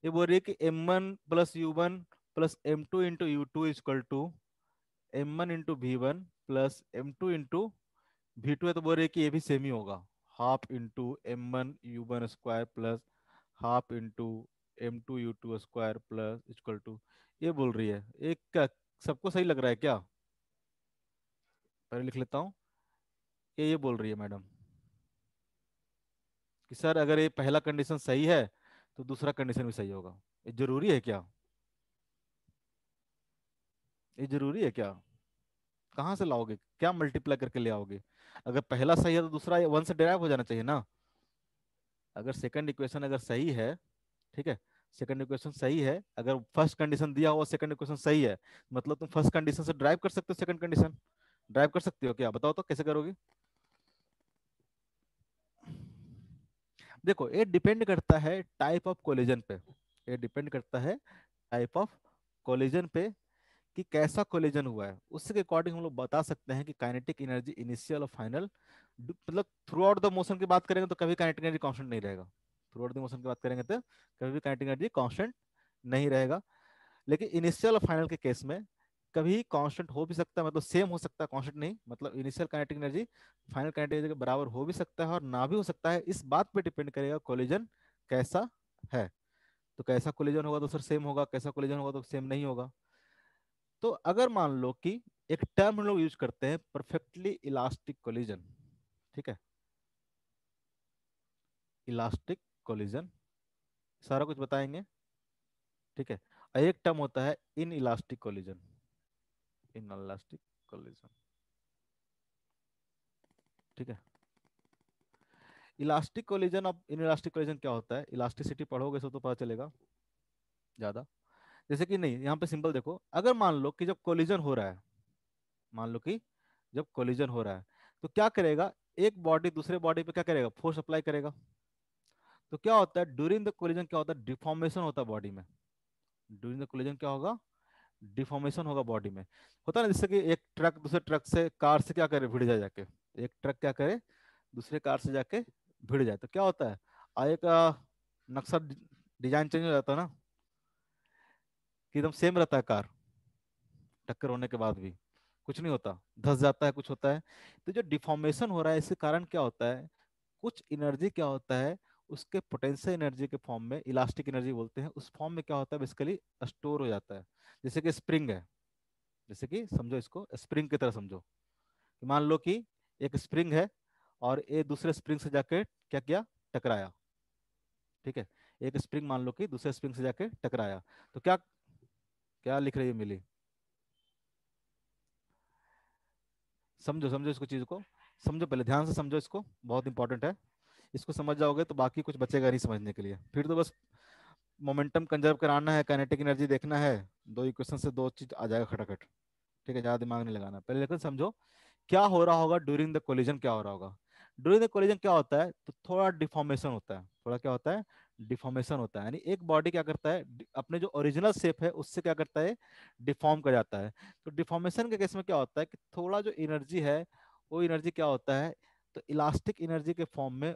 Speaker 1: ये बोल रही है कि M one plus U one plus M two into U two equal to M one into V one plus M two into V two है तो बोल रहे कि ये भी सेम ही होगा half into M one U one square plus half into M two U two square plus equal to ये बोल रही है एक क्या सबको सही लग रहा है क्या पहले लिख लेता हूँ ये ये बोल रही है मैडम कि सर अगर ये पहला कंडीशन सही है तो दूसरा कंडीशन भी सही होगा ये जरूरी है क्या ये जरूरी है क्या कहाँ से लाओगे क्या मल्टीप्लाई करके ले आओगे अगर पहला सही है तो दूसरा वन से डिराइव हो जाना चाहिए ना अगर सेकंड इक्वेशन अगर सही है ठीक है सेकंड इक्वेशन सही है अगर फर्स्ट कंडीशन दिया हुआ सेकंड इक्वेशन सही है मतलब तुम फर्स्ट कंडीशन से ड्राइव कर सकते हो सेकंड कंडीशन ड्राइव कर सकते हो क्या बताओ तो कैसे करोगे देखो ये डिपेंड करता है टाइप ऑफ कोलिजन पे ये डिपेंड करता है टाइप ऑफ कोलिजन पे कि कैसा कोलिजन हुआ है उसके अकॉर्डिंग हम लोग बता सकते हैं कि काइनेटिक एनर्जी इनिशियल और फाइनल मतलब थ्रू आउट द मोशन की बात करेंगे तो कभी काइनेटिक एनर्जी कांस्टेंट नहीं रहेगा थ्रू आउट द मोशन की बात करेंगे तो कभी भी काइनेटिक एनर्जी कांस्टेंट नहीं रहेगा लेकिन इनिशियल और फाइनल के केस में कभी कांस्टेंट हो भी सकता है मतलब सेम हो सकता है कांस्टेंट नहीं मतलब initial kinetic energy final kinetic energy के बराबर हो भी सकता है और ना भी हो सकता है इस बात पे डिपेंड करेगा कोलिजन कैसा है तो कैसा कोलिजन होगा तो सर सेम होगा कैसा कोलिजन होगा तो सेम नहीं होगा तो अगर मान लो कि एक टर्म हम लोग यूज करते हैं परफेक्टली इलास्टिक कोलिजन ठीक है इलास्टिक कोलिजन सारा कुछ बताएंगे ठीक है एक टर्म होता है inelastic collision inelastic collision ठीक है इलास्टिक कोलिजन अब इन इलास्टिक कोलिजन क्या होता है इलास्टिसिटी पढ़ोगे तो पता चलेगा ज्यादा जैसे कि नहीं यहाँ पे सिंपल देखो अगर मान लो कि जब कोलिजन हो रहा है मान लो कि जब कोलिजन हो रहा है तो क्या करेगा एक बॉडी दूसरे बॉडी पे क्या करेगा फोर्स अप्लाई करेगा तो क्या होता है ड्यूरिंग द कोलिजन क्या होता है डिफॉर्मेशन होता है बॉडी में ड्यूरिंग द कोलिजन क्या होगा डिफॉर्मेशन होगा बॉडी में होता है ना जैसे कि एक ट्रक दूसरे ट्रक से कार से क्या करे भिड़ जाए जाके एक ट्रक क्या करे दूसरे कार से जाके भिड़ जाए तो क्या होता है आगे का नक्शा डिजाइन चेंज हो जाता है ना कि एकदम सेम रहता है कार टक्कर होने के बाद भी कुछ नहीं होता धस जाता है कुछ होता है तो जो डिफॉर्मेशन हो रहा है इसके कारण क्या होता है कुछ एनर्जी क्या होता है उसके पोटेंशियल एनर्जी के फॉर्म में इलास्टिक एनर्जी बोलते हैं उस फॉर्म में क्या होता है बेसिकली स्टोर हो जाता है जैसे कि स्प्रिंग है जैसे कि समझो इसको स्प्रिंग की तरह समझो मान लो कि एक स्प्रिंग है और ये दूसरे स्प्रिंग से जाके क्या किया टकराया ठीक है एक स्प्रिंग मान लो कि दूसरे स्प्रिंग से जाके टकराया तो क्या क्या लिख रही है मिली समझो समझो इसको चीज को समझो पहले ध्यान से समझो इसको बहुत इंपॉर्टेंट है इसको समझ जाओगे तो बाकी कुछ बचेगा नहीं समझने के लिए फिर तो बस मोमेंटम कंजर्व कराना है कैनेटिक एनर्जी देखना है दो इक्वेशन से दो चीज आ जाएगा खटाखट ठीक है ज्यादा दिमाग नहीं लगाना पहले लेकिन समझो क्या हो रहा होगा ड्यूरिंग द कोलिजन क्या हो रहा होगा ड्यूरिंग द कोलिजन क्या होता है तो थोड़ा डिफॉर्मेशन होता है थोड़ा क्या होता है डिफॉर्मेशन होता है यानी एक बॉडी क्या करता है अपने जो ओरिजिनल शेप है उससे क्या करता है डिफॉर्म कर जाता है तो डिफॉर्मेशन के केस में क्या होता है कि थोड़ा जो एनर्जी है वो एनर्जी क्या होता है तो इलास्टिक एनर्जी के फॉर्म में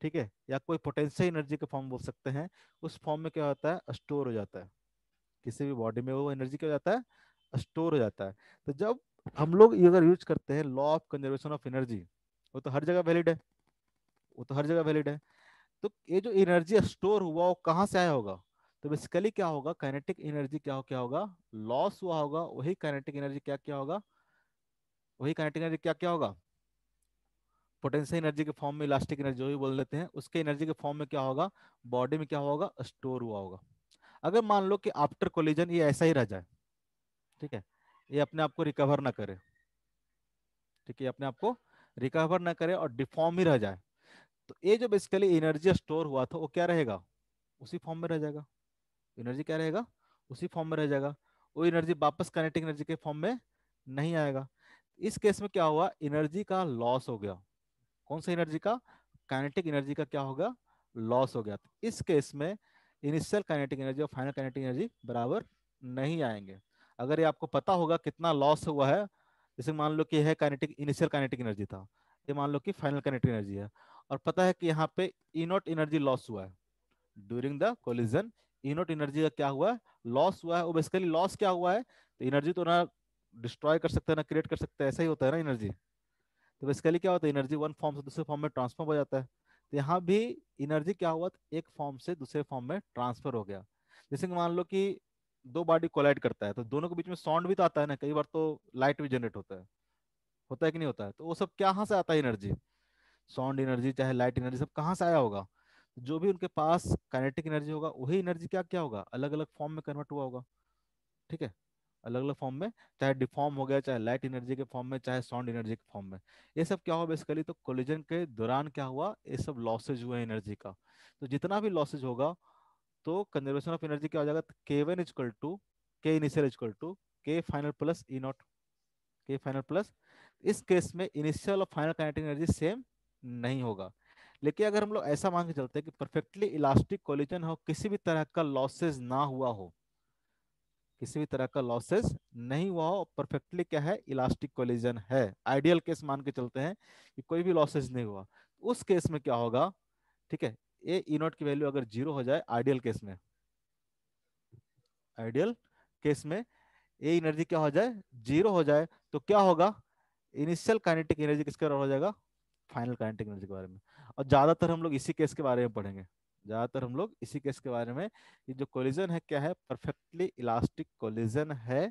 Speaker 1: ठीक है या कोई पोटेंशियल एनर्जी के फॉर्म बोल सकते हैं उस फॉर्म में क्या होता है स्टोर हो जाता है किसी भी बॉडी में वो एनर्जी क्या हो जाता है स्टोर हो जाता है तो जब हम लोग ये अगर यूज करते हैं law of conservation of energy वो तो हर जगह वैलिड है वो तो हर जगह वैलिड है तो ये जो एनर्जी स्टोर हुआ वो कहाँ से आया होगा तो बेसिकली क्या होगा काइनेटिक एनर्जी क्या हो क्या होगा लॉस हुआ होगा वही काइनेटिक एनर्जी क्या क्या होगा वही काइनेटिक एनर्जी क्या क्या होगा पोटेंशियल एनर्जी के फॉर्म में इलास्टिक एनर्जी जो भी बोल देते हैं उसके एनर्जी के फॉर्म में क्या होगा बॉडी में क्या होगा स्टोर हुआ होगा अगर मान लो कि आफ्टर कोलिजन ये ऐसा ही रह जाए ठीक है ये अपने आप को रिकवर ना करे ठीक है अपने आप को रिकवर ना करे और डिफॉर्म ही रह जाए तो ये जो बेसिकली एनर्जी स्टोर हुआ था वो क्या रहेगा उसी फॉर्म में रह जाएगा एनर्जी क्या रहेगा उसी फॉर्म में रह जाएगा वो एनर्जी वापस कनेक्टिंग एनर्जी के फॉर्म में नहीं आएगा इस केस में क्या हुआ एनर्जी का लॉस हो गया कौन सा एनर्जी का काइनेटिक एनर्जी का क्या होगा लॉस हो गया तो इस केस में इनिशियल काइनेटिक एनर्जी और फाइनल काइनेटिक एनर्जी बराबर नहीं आएंगे अगर ये आपको पता होगा कितना लॉस हुआ है जैसे मान लो कि यह काइनेटिक इनिशियल काइनेटिक एनर्जी था ये मान लो कि फाइनल काइनेटिक एनर्जी है और पता है कि यहाँ पे इनोट एनर्जी लॉस हुआ है during the collision E not energy का क्या हुआ है लॉस हुआ है वो बेसिकली लॉस क्या हुआ है तो एनर्जी तो ना डिस्ट्रॉय कर सकते हैं ना क्रिएट कर सकते हैं ऐसा ही होता है ना एनर्जी तो बेसिकली क्या होता है एनर्जी वन फॉर्म से दूसरे फॉर्म में ट्रांसफॉर्म हो जाता है तो यहाँ भी एनर्जी क्या हुआ एक फॉर्म से दूसरे फॉर्म में ट्रांसफर हो गया जैसे कि मान लो कि दो बॉडी कोलाइड करता है तो दोनों के बीच में साउंड भी तो आता है ना कई बार तो लाइट भी जनरेट होता है होता है कि नहीं होता है तो वो सब क्या से आता है एनर्जी साउंड एनर्जी चाहे लाइट एनर्जी सब कहाँ से आया होगा जो भी उनके पास काइनेटिक एनर्जी होगा वही एनर्जी क्या क्या होगा अलग अलग फॉर्म में कन्वर्ट हुआ होगा ठीक है अलग अलग फॉर्म में चाहे डिफॉर्म हो गया चाहे लाइट एनर्जी के फॉर्म में चाहे साउंड एनर्जी के फॉर्म में ये सब क्या हुआ बेसिकली तो कोलिजन के दौरान क्या हुआ ये सब लॉसेज हुए एनर्जी का तो जितना भी लॉसेज होगा तो कंजर्वेशन ऑफ एनर्जी क्या हो जाएगा K one equal to K initial equal to K final plus E not K final plus इस केस में इनिशियल और फाइनल काइनेटिक एनर्जी सेम नहीं होगा लेकिन अगर हम लोग ऐसा मान के चलते हैं कि परफेक्टली इलास्टिक कोलिजन हो किसी भी तरह का लॉसेज ना हुआ हो किसी भी तरह का लॉसेज नहीं हुआ हो परफेक्टली क्या है इलास्टिक कोलिजन है आइडियल केस मान के चलते हैं कि कोई भी लॉसेज नहीं हुआ उस केस में क्या होगा ठीक है ए ई नोट की वैल्यू अगर जीरो हो जाए आइडियल केस में आइडियल केस में ए एनर्जी क्या हो जाए जीरो हो जाए तो क्या होगा इनिशियल काइनेटिक एनर्जी किसके बराबर हो जाएगा फाइनल काइनेटिक एनर्जी के बारे में और ज़्यादातर हम लोग इसी केस के बारे में पढ़ेंगे ज़्यादातर हम लोग इसी केस के बारे में ये जो कोलिजन है क्या है परफेक्टली इलास्टिक कोलिजन है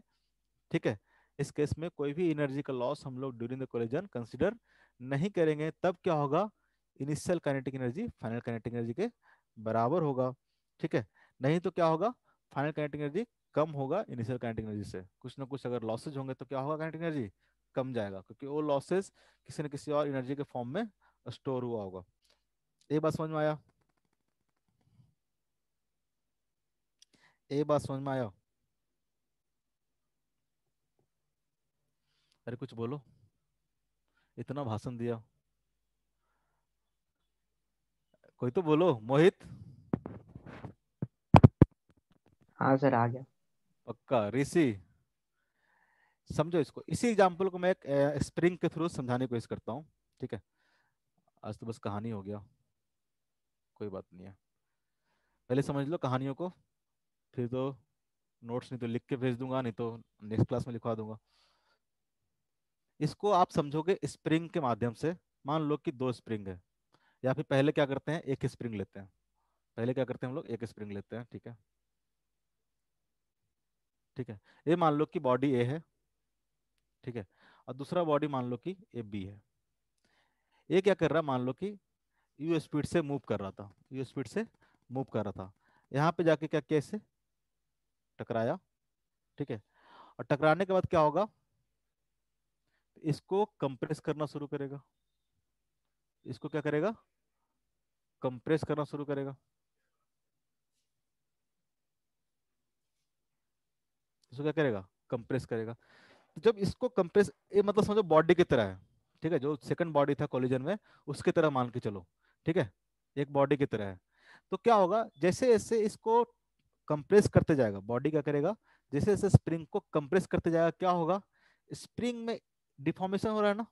Speaker 1: ठीक है इस केस में कोई भी एनर्जी का लॉस हम लोग ड्यूरिंग द कोलिजन कंसिडर नहीं करेंगे तब क्या होगा initial kinetic energy final kinetic energy के बराबर होगा ठीक है नहीं तो क्या होगा फाइनल काइनेटिक एनर्जी कम होगा इनिशियल काइनेटिक एनर्जी से कुछ ना कुछ अगर लॉसेज होंगे तो क्या होगा काइनेटिक एनर्जी कम जाएगा क्योंकि वो लॉसेस किसी न किसी और एनर्जी के फॉर्म में स्टोर हुआ होगा ये बात समझ में आया ये बात समझ में आया अरे कुछ बोलो इतना भाषण दिया कोई तो बोलो मोहित हाँ सर आ गया पक्का ऋषि समझो इसको इसी एग्जाम्पल को मैं एक स्प्रिंग के थ्रू समझाने की कोशिश करता हूँ ठीक है आज तो बस कहानी हो गया कोई बात नहीं है पहले समझ लो कहानियों को फिर तो नोट्स नहीं तो लिख के भेज दूंगा नहीं तो नेक्स्ट क्लास में लिखवा दूंगा इसको आप समझोगे स्प्रिंग के माध्यम से मान लो कि दो स्प्रिंग है या फिर पहले क्या करते हैं एक स्प्रिंग लेते हैं पहले क्या करते हैं हम लोग एक स्प्रिंग लेते हैं ठीक है ठीक है ये मान लो कि बॉडी ए है ठीक है और दूसरा बॉडी मान लो कि ए बी है ये क्या कर रहा मान लो कि यू स्पीड से मूव कर रहा था यू स्पीड से मूव कर रहा था यहाँ पे जाके क्या कैसे टकराया ठीक है और टकराने के बाद क्या होगा इसको कंप्रेस करना शुरू करेगा इसको क्या करेगा कंप्रेस करना शुरू करेगा इसको क्या करेगा कंप्रेस करेगा जब इसको कंप्रेस ये मतलब समझो बॉडी की तरह है ठीक है जो सेकंड बॉडी था कॉलिजन में उसकी तरह मान के चलो ठीक है एक बॉडी की तरह है तो क्या होगा जैसे जैसे इसको कंप्रेस करते जाएगा बॉडी क्या करेगा जैसे जैसे स्प्रिंग को कंप्रेस करते जाएगा क्या होगा स्प्रिंग में डिफॉर्मेशन हो रहा है ना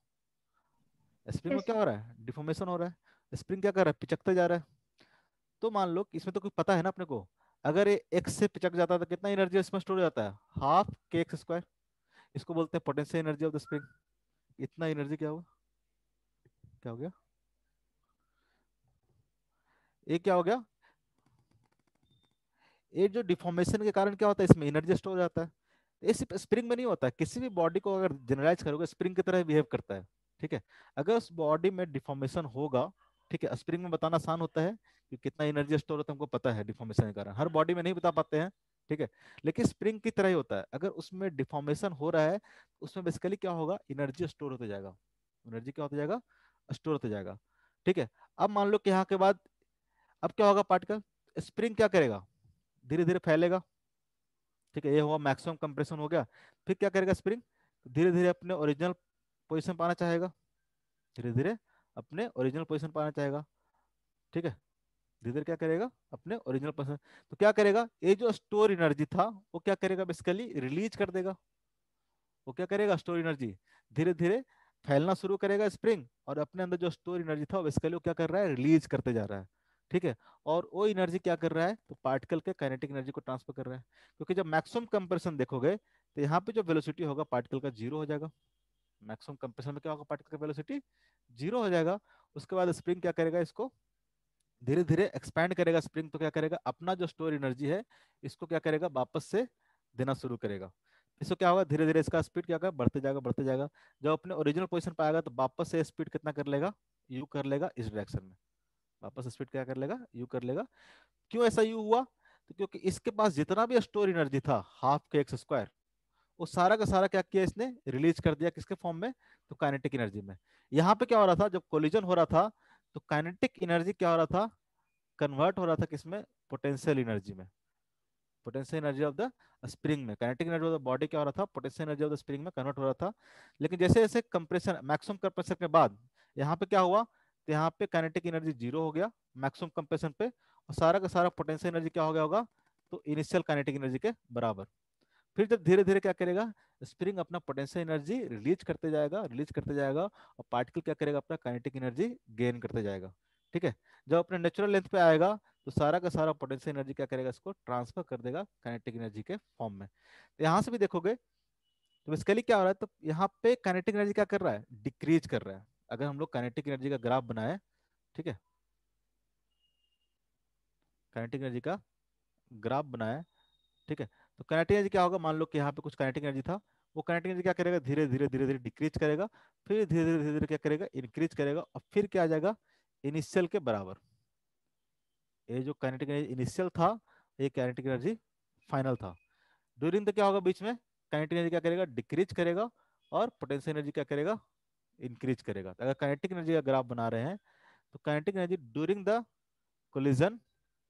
Speaker 1: स्प्रिंग में क्या हो रहा है डिफॉर्मेशन हो रहा है स्प्रिंग क्या कर रहा है पिचकते जा रहा है तो मान लो इसमें तो कुछ पता है ना अपने को अगर ये एक्स से पिचक जाता है तो कितना एनर्जी इसमें स्टोर हो जाता है हाफ के एक्स स्क्वायर इसको बोलते हैं potential energy of the spring इतना एनर्जी क्या हुआ क्या हो गया ये क्या हो गया ये जो डिफॉर्मेशन के कारण क्या होता है इसमें एनर्जी स्टोर हो जाता है सिर्फ स्प्रिंग में नहीं होता किसी भी बॉडी को अगर जनरलाइज करोगे स्प्रिंग की तरह बिहेव करता है ठीक है अगर उस बॉडी में डिफॉर्मेशन होगा ठीक है स्प्रिंग में बताना आसान होता है कि कितना एनर्जी स्टोर होता है हमको पता है डिफॉर्मेशन के कारण हर बॉडी में नहीं बता पाते हैं ठीक है लेकिन स्प्रिंग की तरह ही होता है अगर उसमें डिफॉर्मेशन हो रहा है तो उसमें बेसिकली क्या होगा एनर्जी स्टोर होता जाएगा एनर्जी क्या होता जाएगा स्टोर होता जाएगा ठीक है अब मान लो कि यहाँ के बाद अब क्या होगा पार्टिकल स्प्रिंग क्या करेगा धीरे धीरे फैलेगा ठीक है ये हुआ मैक्सिमम कंप्रेशन हो गया फिर क्या करेगा स्प्रिंग धीरे धीरे अपने ओरिजिनल पोजिशन पाना चाहेगा धीरे धीरे अपने ओरिजिनल पोजिशन पाना चाहेगा ठीक है धीरे क्या करेगा अपने ओरिजिनल पर्सन तो क्या करेगा ये जो स्टोर एनर्जी था वो क्या करेगा बेसिकली रिलीज कर देगा वो क्या करेगा स्टोर एनर्जी धीरे धीरे फैलना शुरू करेगा स्प्रिंग और अपने अंदर जो स्टोर एनर्जी था बेसिकली वो क्या कर रहा है रिलीज करते जा रहा है ठीक है और वो एनर्जी क्या कर रहा है तो पार्टिकल के काइनेटिक एनर्जी को ट्रांसफर कर रहा है क्योंकि जब मैक्सिमम कंप्रेशन देखोगे तो यहाँ पे जो वेलोसिटी होगा पार्टिकल का जीरो हो जाएगा मैक्सिमम कंप्रेशन में क्या होगा पार्टिकल का वेलोसिटी जीरो हो जाएगा उसके बाद स्प्रिंग क्या करेगा इसको धीरे धीरे एक्सपैंड करेगा स्प्रिंग तो क्या करेगा अपना जो स्टोर एनर्जी है इसको क्या करेगा वापस से देना शुरू करेगा इसको क्या होगा धीरे धीरे इसका स्पीड क्या होगा बढ़ते जाएगा बढ़ते जाएगा जब अपने ओरिजिनल पोजिशन पर आएगा तो वापस से स्पीड कितना कर लेगा यू कर लेगा इस डायरेक्शन में वापस स्पीड क्या कर लेगा यू कर लेगा क्यों ऐसा यू हुआ तो क्योंकि इसके पास जितना भी स्टोर एनर्जी था हाफ के एक्स स्क्वायर वो सारा का सारा क्या किया इसने रिलीज कर दिया किसके फॉर्म में तो काइनेटिक एनर्जी में यहाँ पे क्या हो रहा था जब कोलिजन हो रहा था तो काइनेटिक एनर्जी क्या हो रहा था कन्वर्ट हो रहा था किसमें पोटेंशियल एनर्जी में potential energy of the spring में kinetic energy of the body क्या हो रहा था potential energy of the spring में कन्वर्ट हो रहा था लेकिन जैसे जैसे कंप्रेशन मैक्सिमम कंप्रेशन के बाद यहाँ पे क्या हुआ तो यहाँ पे काइनेटिक एनर्जी जीरो हो गया मैक्सिमम कंप्रेशन पे और सारा का सारा पोटेंशियल एनर्जी क्या हो गया होगा तो इनिशियल काइनेटिक एनर्जी के बराबर फिर जब धीरे धीरे क्या करेगा स्प्रिंग अपना पोटेंशियल एनर्जी रिलीज करते जाएगा रिलीज करते जाएगा और पार्टिकल क्या करेगा अपना काइनेटिक एनर्जी गेन करते जाएगा ठीक है जब अपने नेचुरल लेंथ पे आएगा तो सारा का सारा पोटेंशियल एनर्जी क्या करेगा इसको ट्रांसफर कर देगा काइनेटिक एनर्जी के फॉर्म में तो यहाँ से भी देखोगे तो बेसिकली क्या हो रहा है तो यहाँ पे काइनेटिक एनर्जी क्या कर रहा है डिक्रीज कर रहा है अगर हम लोग काइनेटिक एनर्जी का ग्राफ बनाए ठीक है काइनेटिक एनर्जी का ग्राफ बनाए ठीक है तो कनेक्टिंग एनर्जी क्या होगा मान लो कि यहाँ पे कुछ कनेक्टिंग एनर्जी था वो कनेक्टिंग एनर्जी क्या करेगा धीरे धीरे धीरे धीरे डिक्रीज करेगा फिर धीरे धीरे धीरे धीरे क्या करेगा इंक्रीज करेगा और फिर क्या आ जाएगा इनिशियल के बराबर ये जो कनेक्टिंग एनर्जी इनिशियल था ये कनेक्टिंग एनर्जी फाइनल था ड्यूरिंग द क्या होगा बीच में कनेक्टिंग एनर्जी क्या करेगा डिक्रीज करेगा और पोटेंशियल एनर्जी क्या करेगा इंक्रीज करेगा अगर कनेक्टिंग एनर्जी का ग्राफ बना रहे हैं तो kinetic energy during the collision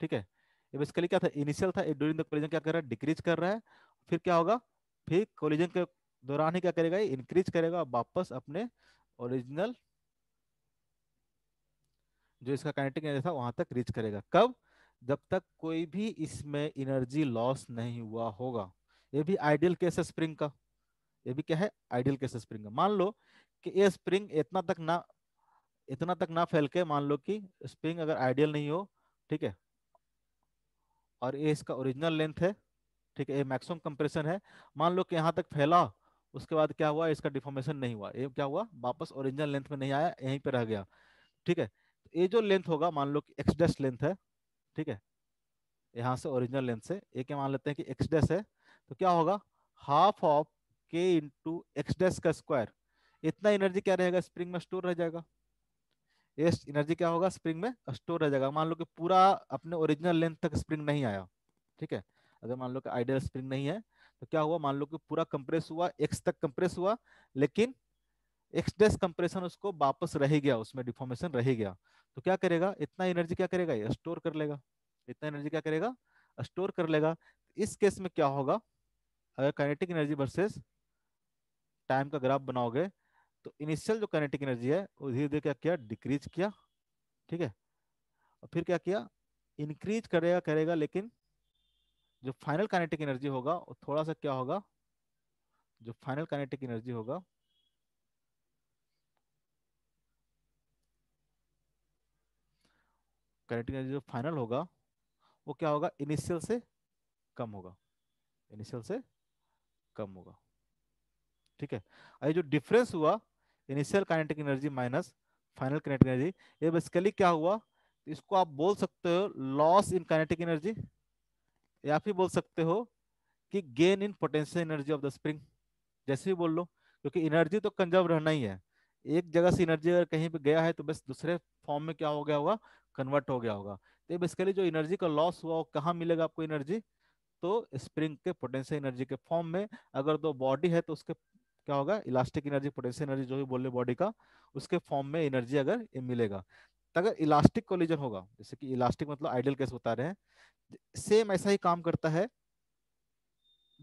Speaker 1: ठीक है ये बेसिकली क्या था इनिशियल था ड्यूरिंग द कोलिजन क्या कर रहा है डिक्रीज कर रहा है फिर क्या होगा फिर कोलिजन के दौरान ही क्या करेगा इंक्रीज करेगा वापस अपने ओरिजिनल जो इसका काइनेटिक एनर्जी था वहां तक रीच करेगा कब जब तक कोई भी इसमें एनर्जी लॉस नहीं हुआ होगा ये भी आइडियल केस है स्प्रिंग का ये भी क्या है आइडियल केस है स्प्रिंग का मान लो कि ये स्प्रिंग इतना तक ना इतना तक ना फैल के मान लो कि स्प्रिंग अगर आइडियल नहीं हो ठीक है और ये इसका ओरिजिनल लेंथ है ठीक है ये मैक्सिमम कंप्रेशन है मान लो कि यहाँ तक फैला उसके बाद क्या हुआ इसका डिफॉर्मेशन नहीं हुआ ये क्या हुआ वापस ओरिजिनल लेंथ में नहीं आया यहीं पे रह गया ठीक है तो ये जो लेंथ होगा मान लो कि एक्सडेस लेंथ है ठीक है यहाँ से ओरिजिनल लेंथ से क्या मान लेते हैं कि एक्सडेस है तो क्या होगा half of K into X का स्क्वायर इतना एनर्जी क्या रहेगा स्प्रिंग में स्टोर रह जाएगा ये एनर्जी क्या होगा स्प्रिंग में स्टोर रह जाएगा मान लो कि पूरा अपने ओरिजिनल लेंथ तक स्प्रिंग नहीं आया ठीक है अगर मान लो कि आइडियल स्प्रिंग नहीं है तो क्या हुआ मान लो कि पूरा कंप्रेस हुआ एक्स तक कंप्रेस हुआ लेकिन एक्स डेस कंप्रेशन उसको वापस रह गया उसमें डिफॉर्मेशन रह गया तो क्या करेगा इतना एनर्जी क्या करेगा ये स्टोर कर लेगा इतना एनर्जी क्या करेगा स्टोर कर लेगा इस केस में क्या होगा अगर काइनेटिक एनर्जी वर्सेस टाइम का ग्राफ बनाओगे तो इनिशियल जो कैनेटिक एनर्जी है वो धीरे धीरे क्या किया डिक्रीज किया ठीक है और फिर क्या किया इंक्रीज करेगा करेगा लेकिन जो फाइनल कैनेटिक एनर्जी होगा वो थोड़ा सा क्या होगा जो फाइनल कैनेटिक एनर्जी होगा कैनेटिक एनर्जी जो फाइनल होगा वो क्या होगा इनिशियल से कम होगा इनिशियल से कम होगा ठीक है अरे जो डिफरेंस हुआ initial kinetic energy minus final kinetic energy ये बेसिकली क्या हुआ इसको आप बोल सकते हो लॉस इन काइनेटिक एनर्जी या फिर बोल सकते हो कि gain in potential energy of the spring जैसे भी बोल लो क्योंकि एनर्जी तो कंजर्व रहना ही है एक जगह से एनर्जी अगर कहीं पे गया है तो बस दूसरे फॉर्म में क्या हो गया होगा कन्वर्ट हो गया होगा तो बेसिकली जो एनर्जी का लॉस हुआ वो कहाँ मिलेगा आपको एनर्जी तो स्प्रिंग के पोटेंशियल एनर्जी के फॉर्म में अगर दो बॉडी है तो उसके क्या होगा इलास्टिक एनर्जी पोटेंशियल एनर्जी जो भी बोल रहे बॉडी का उसके फॉर्म में एनर्जी अगर मिलेगा तो अगर इलास्टिक कोलिजन होगा जैसे कि इलास्टिक मतलब आइडियल केस बता रहे हैं सेम ऐसा ही काम करता है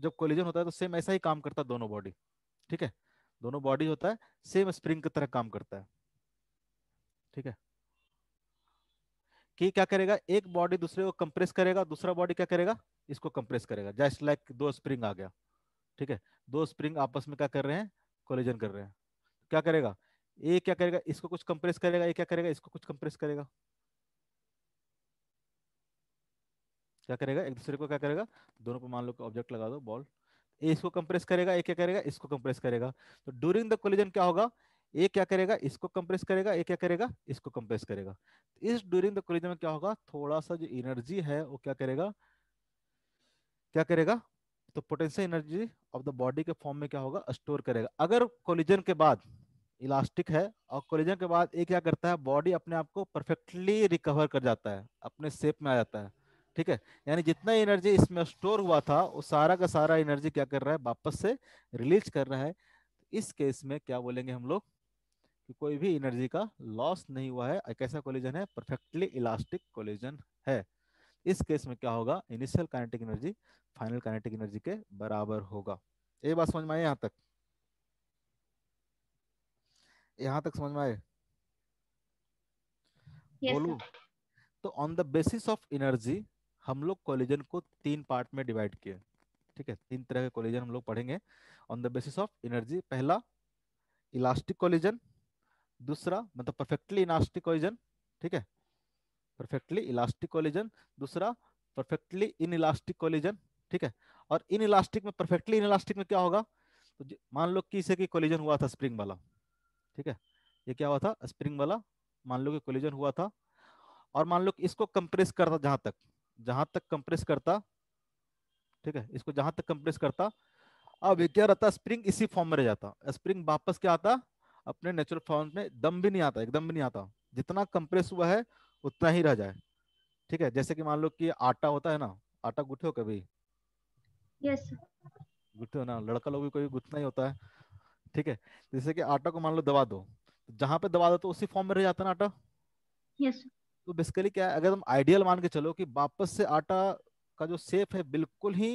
Speaker 1: जब कोलिजन होता है तो सेम ऐसा ही काम करता है दोनों बॉडी ठीक है दोनों बॉडी होता है सेम स्प्रिंग की तरह काम करता है ठीक है कि क्या करेगा एक बॉडी दूसरे को कंप्रेस करेगा दूसरा बॉडी क्या करेगा इसको कंप्रेस करेगा जस्ट लाइक like दो स्प्रिंग आ गया ठीक है दो स्प्रिंग आपस में क्या कर रहे हैं कोलिजन कर रहे हैं क्या करेगा ए क्या करेगा इसको कुछ कंप्रेस करेगा ए क्या करेगा इसको कुछ कंप्रेस करेगा क्या करेगा एक दूसरे को क्या करेगा दोनों को मान लो ऑब्जेक्ट लगा दो बॉल ए इसको कंप्रेस करेगा ए क्या करेगा इसको कंप्रेस करेगा तो ड्यूरिंग द कोलिजन क्या होगा ए क्या करेगा इसको कंप्रेस करेगा ए क्या करेगा इसको कंप्रेस करेगा इस ड्यूरिंग द कोलिजन में क्या होगा थोड़ा सा जो एनर्जी है वो क्या करेगा क्या करेगा तो potential energy of the body के फॉर्म में क्या होगा स्टोर करेगा अगर कोलिजन के बाद इलास्टिक है और कोलिजन के बाद ये क्या करता है बॉडी अपने आप को परफेक्टली रिकवर कर जाता है अपने सेप में आ जाता है ठीक है यानी जितना एनर्जी इसमें स्टोर हुआ था वो सारा का सारा एनर्जी क्या कर रहा है वापस से रिलीज कर रहा है इस केस में क्या बोलेंगे हम लोग कि कोई भी एनर्जी का लॉस नहीं हुआ है कैसा कोलिजन है परफेक्टली इलास्टिक कोलिजन है इस केस में क्या होगा initial kinetic energy final kinetic energy के बराबर होगा ये बात समझ में आए यहाँ तक यहाँ तक समझ में आए yes, बोलू तो on the basis of energy हम लोग कॉलिजन को तीन पार्ट में डिवाइड किए ठीक है तीन तरह के कॉलिजन हम लोग पढ़ेंगे on the basis of energy पहला इलास्टिक कॉलिजन दूसरा मतलब परफेक्टली इलास्टिक कोलिजन ठीक है परफेक्टली इलास्टिक कोलिजन दूसरा परफेक्टली इन इलास्टिक कोलिजन ठीक है और इन इलास्टिक में परफेक्टली इन इलास्टिक में क्या होगा तो मान लो कि इसे कि कोलिजन हुआ था स्प्रिंग वाला ठीक है ये क्या हुआ था स्प्रिंग वाला मान लो कि कोलिजन हुआ था और मान लो कि इसको कंप्रेस करता जहां तक जहां तक कंप्रेस करता ठीक है इसको जहां तक कंप्रेस करता अब ये क्या रहता स्प्रिंग इसी फॉर्म में रह जाता स्प्रिंग वापस क्या आता अपने नेचुरल फॉर्म में दम भी नहीं आता एकदम भी नहीं आता जितना कंप्रेस हुआ है उतना ही रह जाए ठीक है जैसे कि मान लो कि आटा होता है ना आटा गुथे हो कभी yes. गुथे हो ना लड़का लोग भी कभी गुथना ही होता है ठीक है जैसे कि आटा को मान लो दबा दो जहां पे दबा दो तो उसी फॉर्म में रह जाता है ना आटा yes. तो बेसिकली क्या है अगर तुम आइडियल मान के चलो कि वापस से आटा का जो सेफ है बिल्कुल ही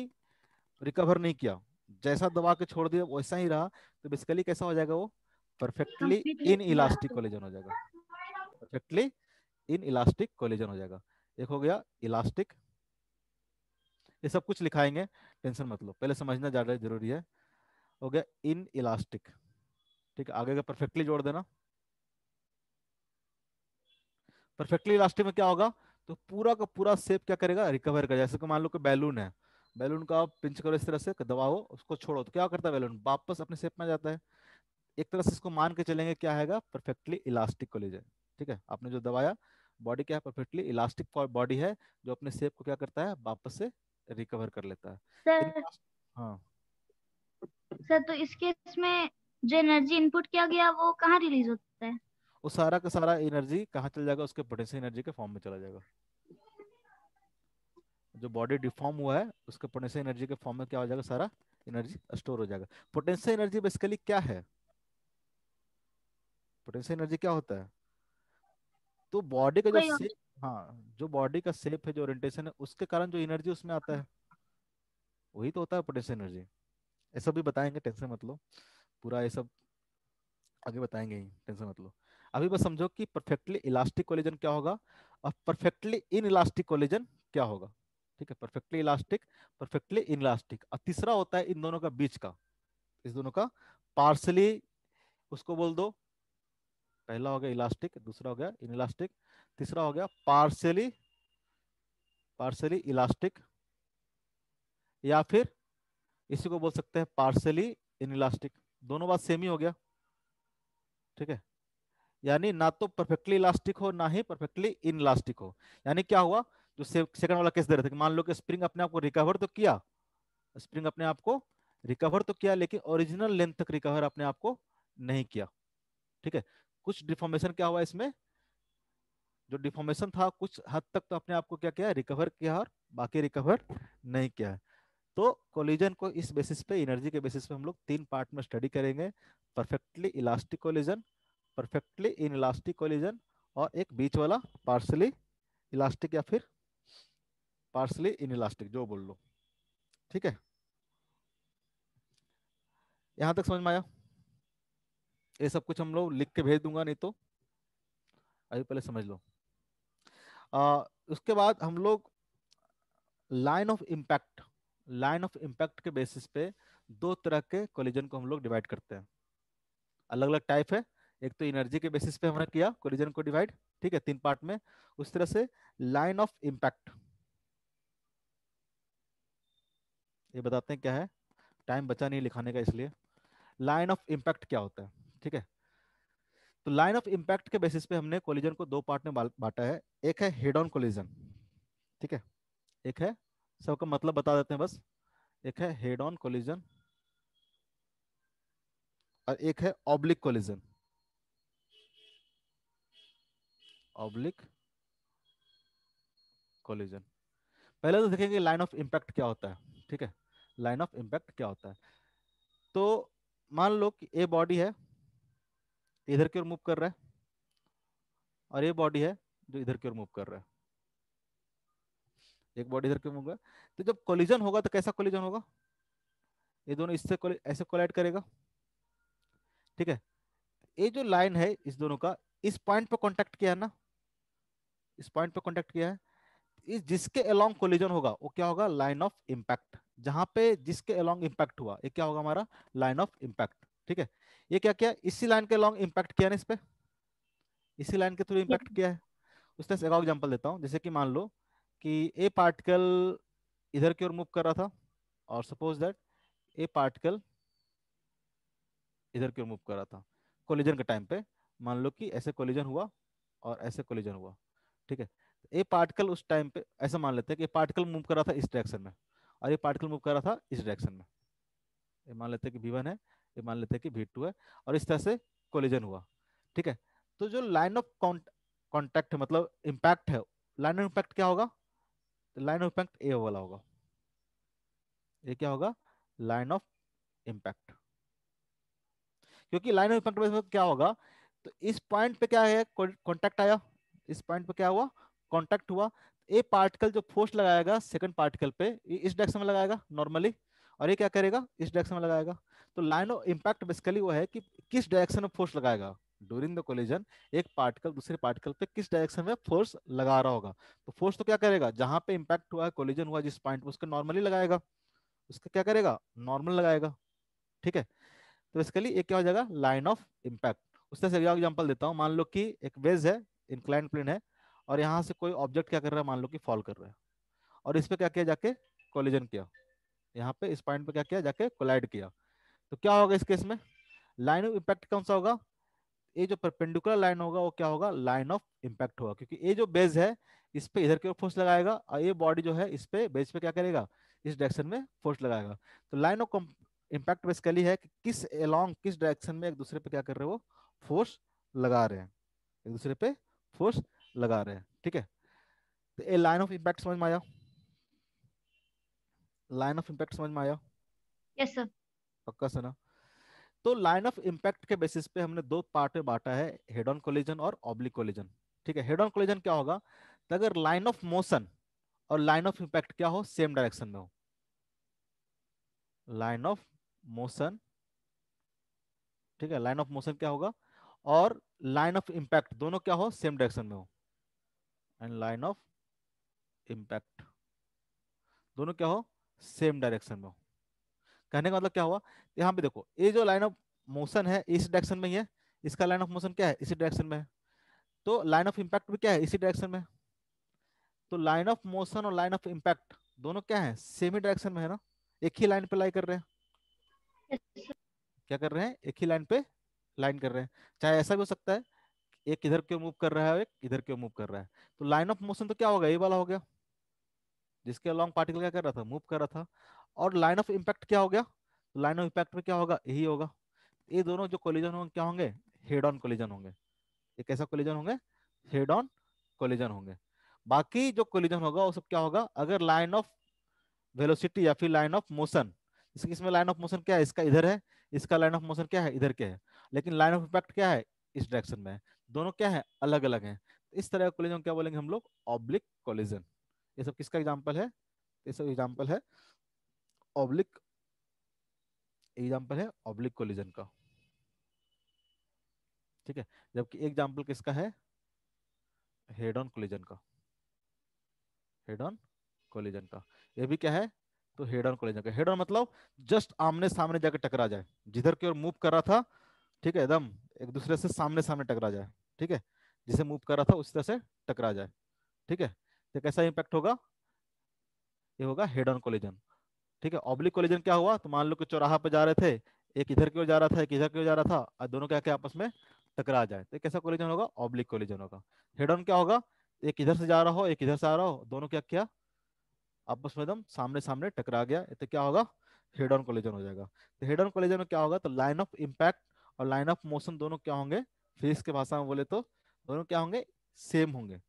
Speaker 1: रिकवर नहीं किया जैसा दबा के छोड़ दिया वैसा ही रहा तो बेसिकली कैसा हो जाएगा वो परफेक्टली इन इलास्टिक कोलिजन हो जाएगा परफेक्टली इन इलास्टिक कोलिजन हो जाएगा एक हो गया इलास्टिक ये सब कुछ लिखाएंगे टेंशन मत लो पहले समझना ज्यादा जरूरी है हो गया इन इलास्टिक ठीक है आगे का परफेक्टली जोड़ देना परफेक्टली इलास्टिक में क्या होगा तो पूरा का पूरा सेप क्या करेगा रिकवर कर जैसे मान लो कि बैलून है बैलून का आप पिंच करो इस तरह से दबाओ उसको छोड़ो तो क्या करता है बैलून वापस अपने सेप में जाता है एक तरह से इसको मान के चलेंगे क्या है परफेक्टली इलास्टिक कोलिजन ठीक है आपने जो दबाया बॉडी क्या परफेक्टली इलास्टिक बॉडी है जो अपने सेप को क्या करता है वापस से रिकवर कर लेता है सर हाँ।
Speaker 2: तो इस केस में जो एनर्जी इनपुट किया गया वो कहाँ रिलीज होता है
Speaker 1: वो सारा का सारा एनर्जी कहाँ चल जाएगा उसके पोटेंशियल एनर्जी के फॉर्म में चला जाएगा जो बॉडी डिफॉर्म हुआ है उसके पोटेंशियल एनर्जी के फॉर्म में क्या हो जाएगा सारा एनर्जी स्टोर हो जाएगा पोटेंशियल एनर्जी बेसिकली क्या है पोटेंशियल एनर्जी क्या होता है तो बॉडी का जो सेप हाँ जो बॉडी का सेप है जो ओरिएंटेशन है उसके कारण जो एनर्जी उसमें आता है वही तो होता है पोटेंशियल एनर्जी ये सब भी बताएंगे टेंशन मत लो पूरा ये सब आगे बताएंगे ही टेंशन मत लो अभी बस समझो कि परफेक्टली इलास्टिक कोलिजन क्या होगा और परफेक्टली इन इलास्टिक कोलिजन क्या होगा ठीक है perfectly elastic perfectly inelastic और तीसरा होता है इन दोनों का बीच का इस दोनों का पार्सली उसको बोल दो पहला हो गया इलास्टिक दूसरा हो गया इन इलास्टिक तीसरा हो गया पार्शली पार्शली इलास्टिक या फिर इसी को बोल सकते हैं इन इलास्टिक दोनों बात सेम ही हो गया ठीक है यानी ना तो परफेक्टली इलास्टिक हो ना ही परफेक्टली इन इलास्टिक हो यानी क्या हुआ जो सेकंड वाला केस दे रहे थे मान लो कि स्प्रिंग अपने आप को रिकवर तो किया स्प्रिंग अपने आप को रिकवर तो किया लेकिन ओरिजिनल लेंथ तक रिकवर अपने आप को नहीं किया ठीक है कुछ डिफॉर्मेशन क्या हुआ इसमें जो डिफॉर्मेशन था कुछ हद तक तो अपने आप को क्या किया रिकवर किया और बाकी रिकवर नहीं किया तो कोलिजन को इस बेसिस पे एनर्जी के बेसिस पे हम लोग तीन पार्ट में स्टडी करेंगे perfectly elastic collision perfectly inelastic collision और एक बीच वाला पार्सली इलास्टिक या फिर पार्सली इन इलास्टिक जो बोल लो ठीक है यहां तक समझ में आया ये सब कुछ हम लोग लिख के भेज दूंगा नहीं तो अभी पहले समझ लो आ, उसके बाद हम लोग line of impact line of impact के बेसिस पे दो तरह के कोलिजन को हम लोग डिवाइड करते हैं अलग अलग टाइप है एक तो एनर्जी के बेसिस पे हमने किया कोलिजन को डिवाइड ठीक है तीन पार्ट में उस तरह से लाइन ऑफ इम्पैक्ट ये बताते हैं क्या है टाइम बचा नहीं लिखाने का इसलिए लाइन ऑफ इम्पैक्ट क्या होता है ठीक है तो लाइन ऑफ इंपैक्ट के बेसिस पे हमने कोलिजन को दो पार्ट में बांटा है एक है हेड ऑन कोलिजन ठीक है एक है सबका मतलब बता देते हैं बस एक है हेड ऑन कोलिजन और एक है ऑब्लिक कोलिजन ऑब्लिक कोलिजन पहले तो देखेंगे लाइन ऑफ इंपैक्ट क्या होता है ठीक है लाइन ऑफ इंपैक्ट क्या होता है तो मान लो कि ए बॉडी है तो इधर की ओर मूव कर रहा है और ये बॉडी है जो इधर की ओर मूव कर रहा है एक बॉडी इधर की मूव कर तो जब कोलिजन होगा तो कैसा कोलिजन होगा ये दोनों इससे ऐसे कोलाइड करेगा ठीक है ये जो लाइन है इस दोनों का इस पॉइंट पे कांटेक्ट किया है ना इस पॉइंट पे कांटेक्ट किया है इस जिसके अलोंग कोलिजन होगा वो क्या होगा लाइन ऑफ इम्पैक्ट जहां पे जिसके अलोंग इम्पैक्ट हुआ ये क्या होगा हमारा लाइन ऑफ इम्पैक्ट ठीक है ये क्या किया इसी लाइन के लॉन्ग इम्पैक्ट किया ना इस पे इसी लाइन के थ्रू इम्पैक्ट किया है से एक और एग्जाम्पल देता हूँ जैसे कि मान लो कि ए पार्टिकल इधर की ओर मूव कर रहा था और सपोज दैट ए पार्टिकल इधर की ओर मूव कर रहा था कोलिजन के टाइम पे मान लो कि ऐसे कोलिजन हुआ और ऐसे कोलिजन हुआ ठीक है ए पार्टिकल उस टाइम पे ऐसा मान लेते हैं कि पार्टिकल मूव कर रहा था इस डायरेक्शन में और ये पार्टिकल मूव कर रहा था इस डायरेक्शन में ये मान लेते हैं कि वी है ये मान लेते हैं कि भी टू है और इस तरह से कोलिजन हुआ ठीक है तो जो लाइन ऑफ कॉन्टैक्ट है मतलब इम्पैक्ट है लाइन ऑफ इम्पैक्ट क्या होगा लाइन ऑफ इम्पैक्ट ए वाला होगा ये क्या होगा लाइन ऑफ इम्पैक्ट क्योंकि लाइन ऑफ इम्पैक्ट में क्या होगा तो इस पॉइंट पे क्या है कॉन्टैक्ट आया इस पॉइंट पे क्या हुआ कॉन्टैक्ट हुआ ए पार्टिकल जो फोर्स लगाएगा सेकंड पार्टिकल पे इस डायरेक्शन में लगाएगा नॉर्मली और ये क्या करेगा इस डायरेक्शन में लगाएगा तो लाइन ऑफ इम्पैक्ट बेसिकली वो है कि किस डायरेक्शन में फोर्स लगाएगा ड्यूरिंग द कोलिजन एक पार्टिकल दूसरे पार्टिकल पे किस डायरेक्शन में फोर्स लगा रहा होगा तो फोर्स तो क्या करेगा जहां पे इम्पैक्ट हुआ है कोलिजन हुआ जिस पॉइंट पे उसको नॉर्मली लगाएगा उसका क्या करेगा नॉर्मल लगाएगा ठीक है तो बेसिकली एक क्या हो जाएगा लाइन ऑफ इम्पैक्ट उससे एग्जाम्पल देता हूँ मान लो कि एक वेज है इनक्लाइन प्लेन है और यहाँ से कोई ऑब्जेक्ट क्या कर रहा है मान लो कि फॉल कर रहा है और इस पर क्या किया जाके कॉलिजन किया यहाँ पे इस पॉइंट पे क्या किया जाके कोलाइड किया तो क्या होगा इस केस में लाइन ऑफ इम्पैक्ट कौन सा होगा ये जो परपेंडिकुलर लाइन होगा वो क्या होगा लाइन ऑफ इम्पैक्ट होगा क्योंकि ये जो बेस है इस पे इधर की ओर फोर्स लगाएगा और ये बॉडी जो है इस पे बेस पे क्या करेगा इस डायरेक्शन में फोर्स लगाएगा तो लाइन ऑफ इम्पैक्ट बेसिकली है कि किस अलॉन्ग किस डायरेक्शन में एक दूसरे पे क्या कर रहे हो फोर्स लगा रहे हैं एक दूसरे पे फोर्स लगा रहे हैं ठीक है तो ये लाइन ऑफ इम्पैक्ट समझ में आया लाइन ऑफ इम्पैक्ट समझ में आया यस सर पक्का सुना तो लाइन ऑफ इम्पैक्ट के बेसिस पे हमने दो पार्ट में बांटा है हेड ऑन कोलिजन और ऑब्लिक कोलिजन ठीक है हेड ऑन कोलिजन क्या होगा तो अगर लाइन ऑफ मोशन और लाइन ऑफ इम्पैक्ट क्या हो सेम डायरेक्शन में हो लाइन ऑफ मोशन ठीक है लाइन ऑफ मोशन क्या होगा और लाइन ऑफ इम्पैक्ट दोनों क्या हो सेम डायरेक्शन में हो एंड लाइन ऑफ इम्पैक्ट दोनों क्या हो सेम डायरेक्शन में हो कहने का मतलब क्या हुआ यहाँ पे देखो ये जो लाइन ऑफ मोशन है इस डायरेक्शन में ही है इसका लाइन ऑफ मोशन क्या है इसी डायरेक्शन में है तो लाइन ऑफ इम्पैक्ट भी क्या है इसी डायरेक्शन में तो लाइन ऑफ मोशन और लाइन ऑफ इम्पैक्ट दोनों क्या है सेम ही डायरेक्शन में है ना एक ही लाइन पे लाई कर रहे हैं क्या कर रहे हैं एक ही लाइन पे लाइन कर रहे हैं चाहे ऐसा भी हो सकता है एक इधर क्यों मूव कर रहा है एक इधर क्यों मूव कर रहा है तो लाइन ऑफ मोशन तो क्या होगा ये वाला हो गया जिसके अलॉन्ग पार्टिकल क्या कर रहा था मूव कर रहा था और लाइन ऑफ इम्पैक्ट क्या हो गया लाइन ऑफ इम्पैक्ट में क्या होगा यही होगा ये दोनों जो कोलिजन होंगे क्या होंगे हेड ऑन कोलिजन होंगे ये कैसा कोलिजन होंगे हेड ऑन कोलिजन होंगे बाकी जो कोलिजन होगा वो सब क्या होगा अगर लाइन ऑफ वेलोसिटी या फिर लाइन ऑफ मोशन इसमें लाइन ऑफ मोशन क्या है इसका इधर है इसका लाइन ऑफ मोशन क्या है इधर के है लेकिन लाइन ऑफ इम्पैक्ट क्या है इस डायरेक्शन में है दोनों क्या है अलग अलग है इस तरह का कोलिजन क्या बोलेंगे हम लोग ऑब्लिक कोलिजन ये सब किसका एग्जाम्पल है ये सब एग्जाम्पल है ऑब्लिक एग्जाम्पल है ऑब्लिक कोलिजन का ठीक है जबकि एग्जाम्पल किसका है हेड ऑन कोलिजन का हेड ऑन कोलिजन का ये भी क्या है तो हेड ऑन कोलिजन का हेड ऑन मतलब जस्ट आमने सामने जाकर टकरा जाए जिधर की ओर मूव कर रहा था ठीक है एकदम एक दूसरे से सामने सामने टकरा जाए ठीक है जिसे मूव कर रहा था उस तरह से टकरा जाए ठीक है तो कैसा इम्पैक्ट होगा ये होगा हेड ऑन कोलिजन ठीक है ऑब्लिक कोलिजन क्या हुआ तो मान लो कि चौराहा पे जा रहे थे एक इधर की ओर जा रहा था एक इधर की ओर जा रहा था और दोनों क्या क्या आपस में टकरा जाए तो कैसा कोलिजन होगा ऑब्लिक कोलिजन होगा हेड ऑन क्या होगा एक इधर से जा रहा हो एक इधर से आ रहा हो दोनों क्या क्या आपस में एकदम सामने सामने टकरा गया तो क्या होगा हेड ऑन कोलिजन हो जाएगा तो हेड ऑन कोलिजन में क्या होगा तो लाइन ऑफ इम्पैक्ट और लाइन ऑफ मोशन दोनों क्या होंगे फिजिक्स के भाषा में बोले तो दोनों क्या होंगे सेम होंगे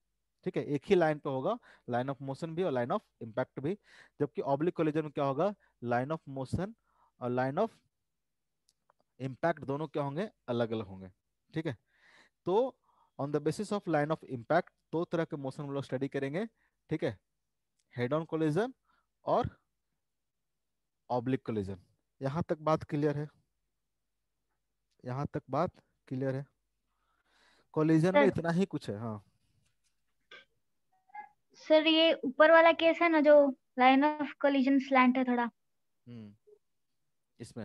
Speaker 1: ठीक है एक ही लाइन पे होगा लाइन ऑफ मोशन भी और लाइन ऑफ इम्पैक्ट भी जबकि ऑब्लिक कोलिजन में क्या होगा लाइन ऑफ मोशन और लाइन ऑफ इम्पैक्ट दोनों क्या होंगे अलग अलग होंगे ठीक है तो on the basis of line of impact दो तरह के मोशन हम लोग स्टडी करेंगे ठीक है हेड ऑन कोलिजन और ऑब्लिक कोलिजन यहां तक बात क्लियर है यहां तक बात क्लियर है कोलिजन में इतना ही कुछ है हाँ
Speaker 2: सर ये ऊपर वाला केस है ना जो लाइन ऑफ कोलिजन स्लैंट है थोड़ा हम्म, इसमें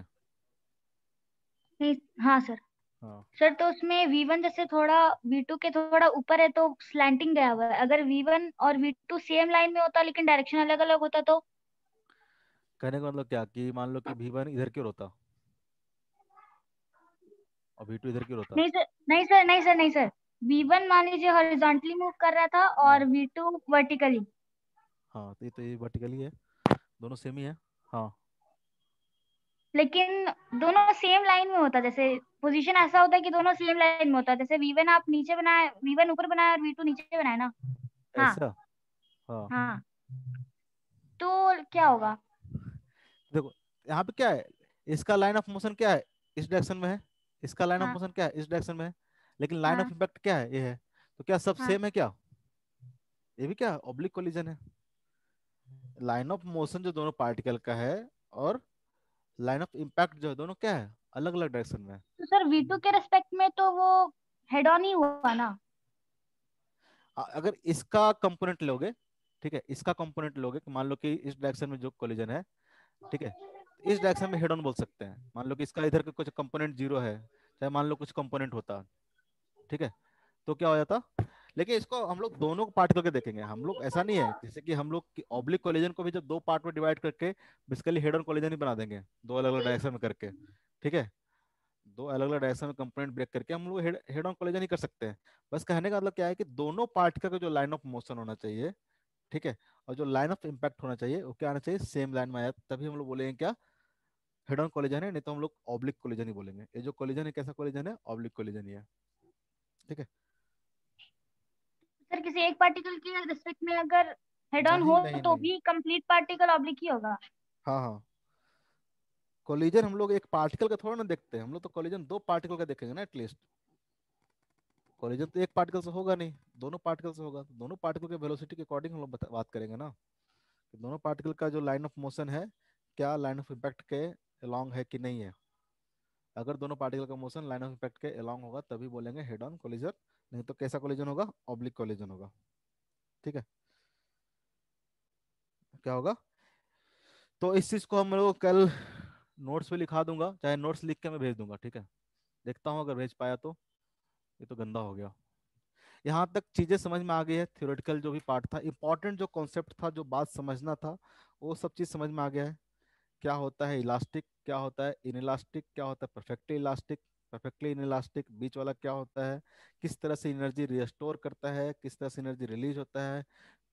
Speaker 2: हाँ सर हाँ. सर तो उसमें वी वन जैसे थोड़ा वी टू के थोड़ा ऊपर है तो स्लैंटिंग गया हुआ है अगर वी वन और वी टू सेम लाइन में होता लेकिन डायरेक्शन अलग अलग होता तो
Speaker 1: कहने का मतलब क्या कि मान लो कि वी वन इधर क्यों होता और वी टू इधर क्यों होता नहीं सर
Speaker 2: नहीं सर नहीं सर नहीं सर वी वन मान लीजिए हॉरिजॉन्टली मूव कर रहा था और वी टू वर्टिकली
Speaker 1: हाँ तो ये तो ये वर्टिकली है दोनों सेम ही है हाँ
Speaker 2: लेकिन दोनों सेम लाइन में होता जैसे पोजीशन ऐसा होता है कि दोनों सेम लाइन में होता जैसे वी आप नीचे बनाए वी ऊपर बनाए और वी नीचे बनाए ना हाँ हाँ हाँ तो क्या
Speaker 1: होगा देखो यहाँ पे क्या है इसका लाइन ऑफ मोशन क्या है इस डायरेक्शन में है इसका लाइन ऑफ मोशन क्या है इस डायरेक्शन में है लेकिन लाइन ऑफ इम्पैक्ट क्या है ये है तो क्या सब सेम हाँ। है क्या ये भी क्या ऑब्लिक कोलिजन है लाइन ऑफ मोशन जो दोनों पार्टिकल का है और लाइन ऑफ इम्पैक्ट जो है दोनों क्या है अलग अलग डायरेक्शन में
Speaker 2: तो सर V2 के रेस्पेक्ट में तो वो हेड ऑन ही हुआ ना
Speaker 1: अगर इसका कंपोनेंट लोगे ठीक है इसका कंपोनेंट लोगे कि मान लो कि इस डायरेक्शन में जो कोलिजन है ठीक है इस डायरेक्शन में हेड ऑन बोल सकते हैं मान लो कि इसका इधर का कुछ कंपोनेंट जीरो है चाहे मान लो कुछ कंपोनेंट होता ठीक है तो क्या हो जाता लेकिन इसको हम लोग दोनों को पार्ट करके देखेंगे हम लोग ऐसा नहीं है जैसे कि हम लोग ऑब्लिक कोलेजन को भी जब दो पार्ट में डिवाइड करके बेसिकली हेड ऑन कोलेजन ही बना देंगे दो अलग अलग डायरेक्शन में करके ठीक है दो अलग अलग डायरेक्शन में कंपोनेंट ब्रेक करके हम लोग हेड ऑन कोलेजन ही कर सकते हैं बस कहने का मतलब क्या है कि दोनों पार्ट का जो लाइन ऑफ मोशन होना चाहिए ठीक है और जो लाइन ऑफ इम्पैक्ट होना चाहिए वो क्या आना चाहिए सेम लाइन में आया तभी हम लोग बोलेंगे क्या हेड ऑन कोलेजन है नहीं तो हम लोग ऑब्लिक कोलेजन ही बोलेंगे ये जो कोलेजन है कैसा कोलेजन है ऑब्लिक कोलेजन ही है ठीक है
Speaker 2: सर किसी एक पार्टिकल के रिस्पेक्ट में अगर हेड ऑन हो नहीं, तो नहीं। भी कंप्लीट पार्टिकल ऑब्लिक ही होगा
Speaker 1: हाँ हाँ कोलिजन हम लोग एक पार्टिकल का थोड़ा ना देखते हैं हम लोग तो कोलिजन दो पार्टिकल का देखेंगे ना एटलीस्ट कोलिजन तो एक पार्टिकल से होगा नहीं दोनों पार्टिकल से होगा दोनों पार्टिकल के वेलोसिटी के अकॉर्डिंग हम लोग बात करेंगे ना दोनों पार्टिकल का जो लाइन ऑफ मोशन है क्या लाइन ऑफ इम्पैक्ट के लॉन्ग है कि नहीं है अगर दोनों पार्टिकल का मोशन लाइन ऑफ इफेक्ट के अलॉन्ग होगा तभी बोलेंगे हेड ऑन कोलिजन नहीं तो कैसा कोलिजन होगा ऑब्लिक कोलिजन होगा ठीक है क्या होगा तो इस चीज को हम लोग कल नोट्स पे लिखा दूंगा चाहे नोट्स लिख के मैं भेज दूंगा ठीक है देखता हूँ अगर भेज पाया तो ये तो गंदा हो गया यहाँ तक चीजें समझ में आ गई है थियोरिटिकल जो भी पार्ट था इंपॉर्टेंट जो कॉन्सेप्ट था जो बात समझना था वो सब चीज समझ में आ गया है क्या होता है इलास्टिक क्या होता है इनलास्टिक क्या होता है परफेक्टली इलास्टिक परफेक्टली इनलास्टिक बीच वाला क्या होता है किस तरह से एनर्जी रिस्टोर करता है किस तरह से एनर्जी रिलीज होता है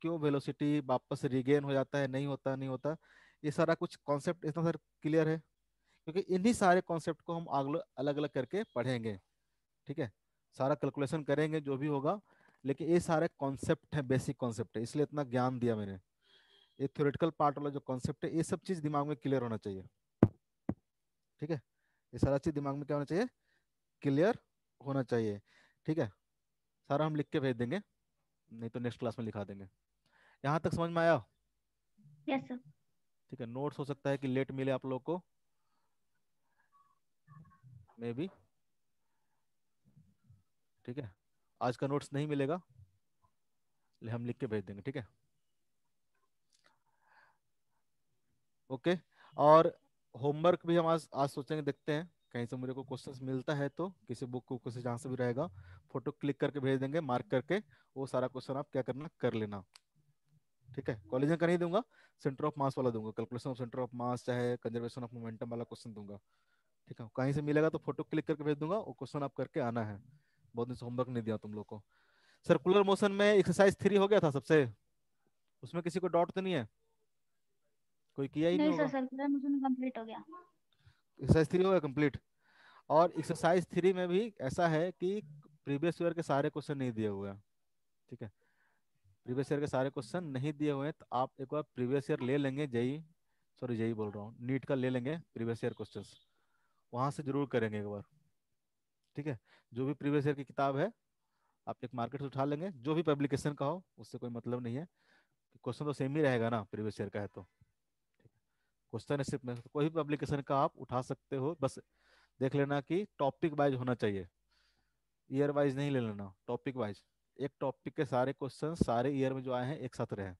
Speaker 1: क्यों वेलोसिटी वापस रिगेन हो जाता है नहीं होता नहीं होता ये सारा कुछ कॉन्सेप्ट इतना सर क्लियर है क्योंकि इन्हीं सारे कॉन्सेप्ट को हम आगल अलग अलग करके पढ़ेंगे ठीक है सारा कैलकुलेशन करेंगे जो भी होगा लेकिन ये सारे कॉन्सेप्ट हैं बेसिक कॉन्सेप्ट है इसलिए इतना ज्ञान दिया मैंने ये थ्योरेटिकल पार्ट वाला जो कॉन्सेप्ट है ये सब चीज़ दिमाग में क्लियर होना चाहिए ठीक है ये सारा चीज दिमाग में क्या होना चाहिए क्लियर होना चाहिए ठीक है सारा हम लिख के भेज देंगे नहीं तो नेक्स्ट क्लास में लिखा देंगे यहाँ तक समझ में आया yes, ठीक है नोट्स हो सकता है कि लेट मिले आप लोग को मे बी ठीक है आज का नोट्स नहीं मिलेगा ले हम लिख के भेज देंगे ठीक है ओके और होमवर्क भी हम आज आज सोचेंगे देखते हैं कहीं से मुझे को क्वेश्चंस मिलता है तो किसी बुक को किसी जहाँ से भी रहेगा फोटो क्लिक करके भेज देंगे मार्क करके वो सारा क्वेश्चन आप क्या करना कर लेना ठीक है कॉलेज में का नहीं दूंगा सेंटर ऑफ मास वाला दूंगा calculation of centre of mass चाहे कंजर्वेशन ऑफ मोमेंटम वाला क्वेश्चन दूंगा ठीक है कहीं से मिलेगा तो फोटो क्लिक करके भेज दूंगा वो क्वेश्चन आप करके आना है बहुत दिन से होमवर्क नहीं दिया तुम लोग को सर्कुलर मोशन में एक्सरसाइज थ्री हो गया था सबसे उसमें किसी को डॉट तो नहीं है कोई किया ही नहीं, नहीं सर
Speaker 2: सर्कुलर कंप्लीट हो गया
Speaker 1: एक्सरसाइज थ्री होगा कंप्लीट और एक्सरसाइज थ्री में भी ऐसा है कि प्रीवियस ईयर के सारे क्वेश्चन नहीं दिए हुए हैं ठीक है प्रीवियस ईयर के सारे क्वेश्चन नहीं दिए हुए हैं तो आप एक बार प्रीवियस ईयर ले लेंगे जई सॉरी जई बोल रहा हूँ नीट का ले लेंगे प्रीवियस ईयर क्वेश्चन वहाँ से जरूर करेंगे एक बार ठीक है जो भी प्रीवियस ईयर की किताब है आप एक मार्केट से उठा लेंगे जो भी पब्लिकेशन का हो उससे कोई मतलब नहीं है क्वेश्चन तो सेम ही रहेगा ना प्रीवियस ईयर का है तो क्वेश्चन है सिर्फ में कोई भी पब्लिकेशन का आप उठा सकते हो बस देख लेना कि टॉपिक वाइज होना चाहिए ईयर वाइज नहीं ले लेना टॉपिक वाइज एक टॉपिक के सारे क्वेश्चन सारे ईयर में जो आए हैं एक साथ रहे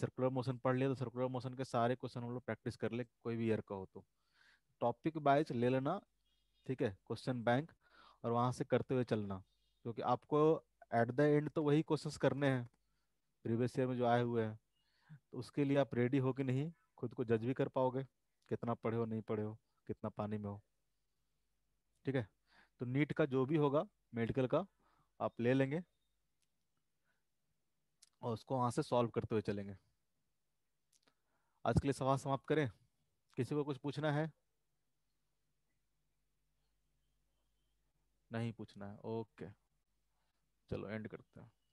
Speaker 1: सर्कुलर मोशन पढ़ लिया तो सर्कुलर मोशन के सारे क्वेश्चन हम लोग प्रैक्टिस कर ले कोई भी ईयर का हो तो टॉपिक वाइज ले लेना ठीक है क्वेश्चन बैंक और वहाँ से करते हुए चलना क्योंकि आपको एट द एंड तो वही क्वेश्चंस करने हैं प्रीवियस ईयर में जो आए हुए हैं तो उसके लिए आप रेडी हो कि नहीं खुद को जज भी कर पाओगे कितना पढ़े हो नहीं पढ़े हो कितना पानी में हो ठीक है तो नीट का जो भी होगा मेडिकल का आप ले लेंगे और उसको वहां से सॉल्व करते हुए चलेंगे आज के लिए सवाल समाप्त करें किसी को कुछ पूछना है नहीं पूछना है ओके चलो एंड करते हैं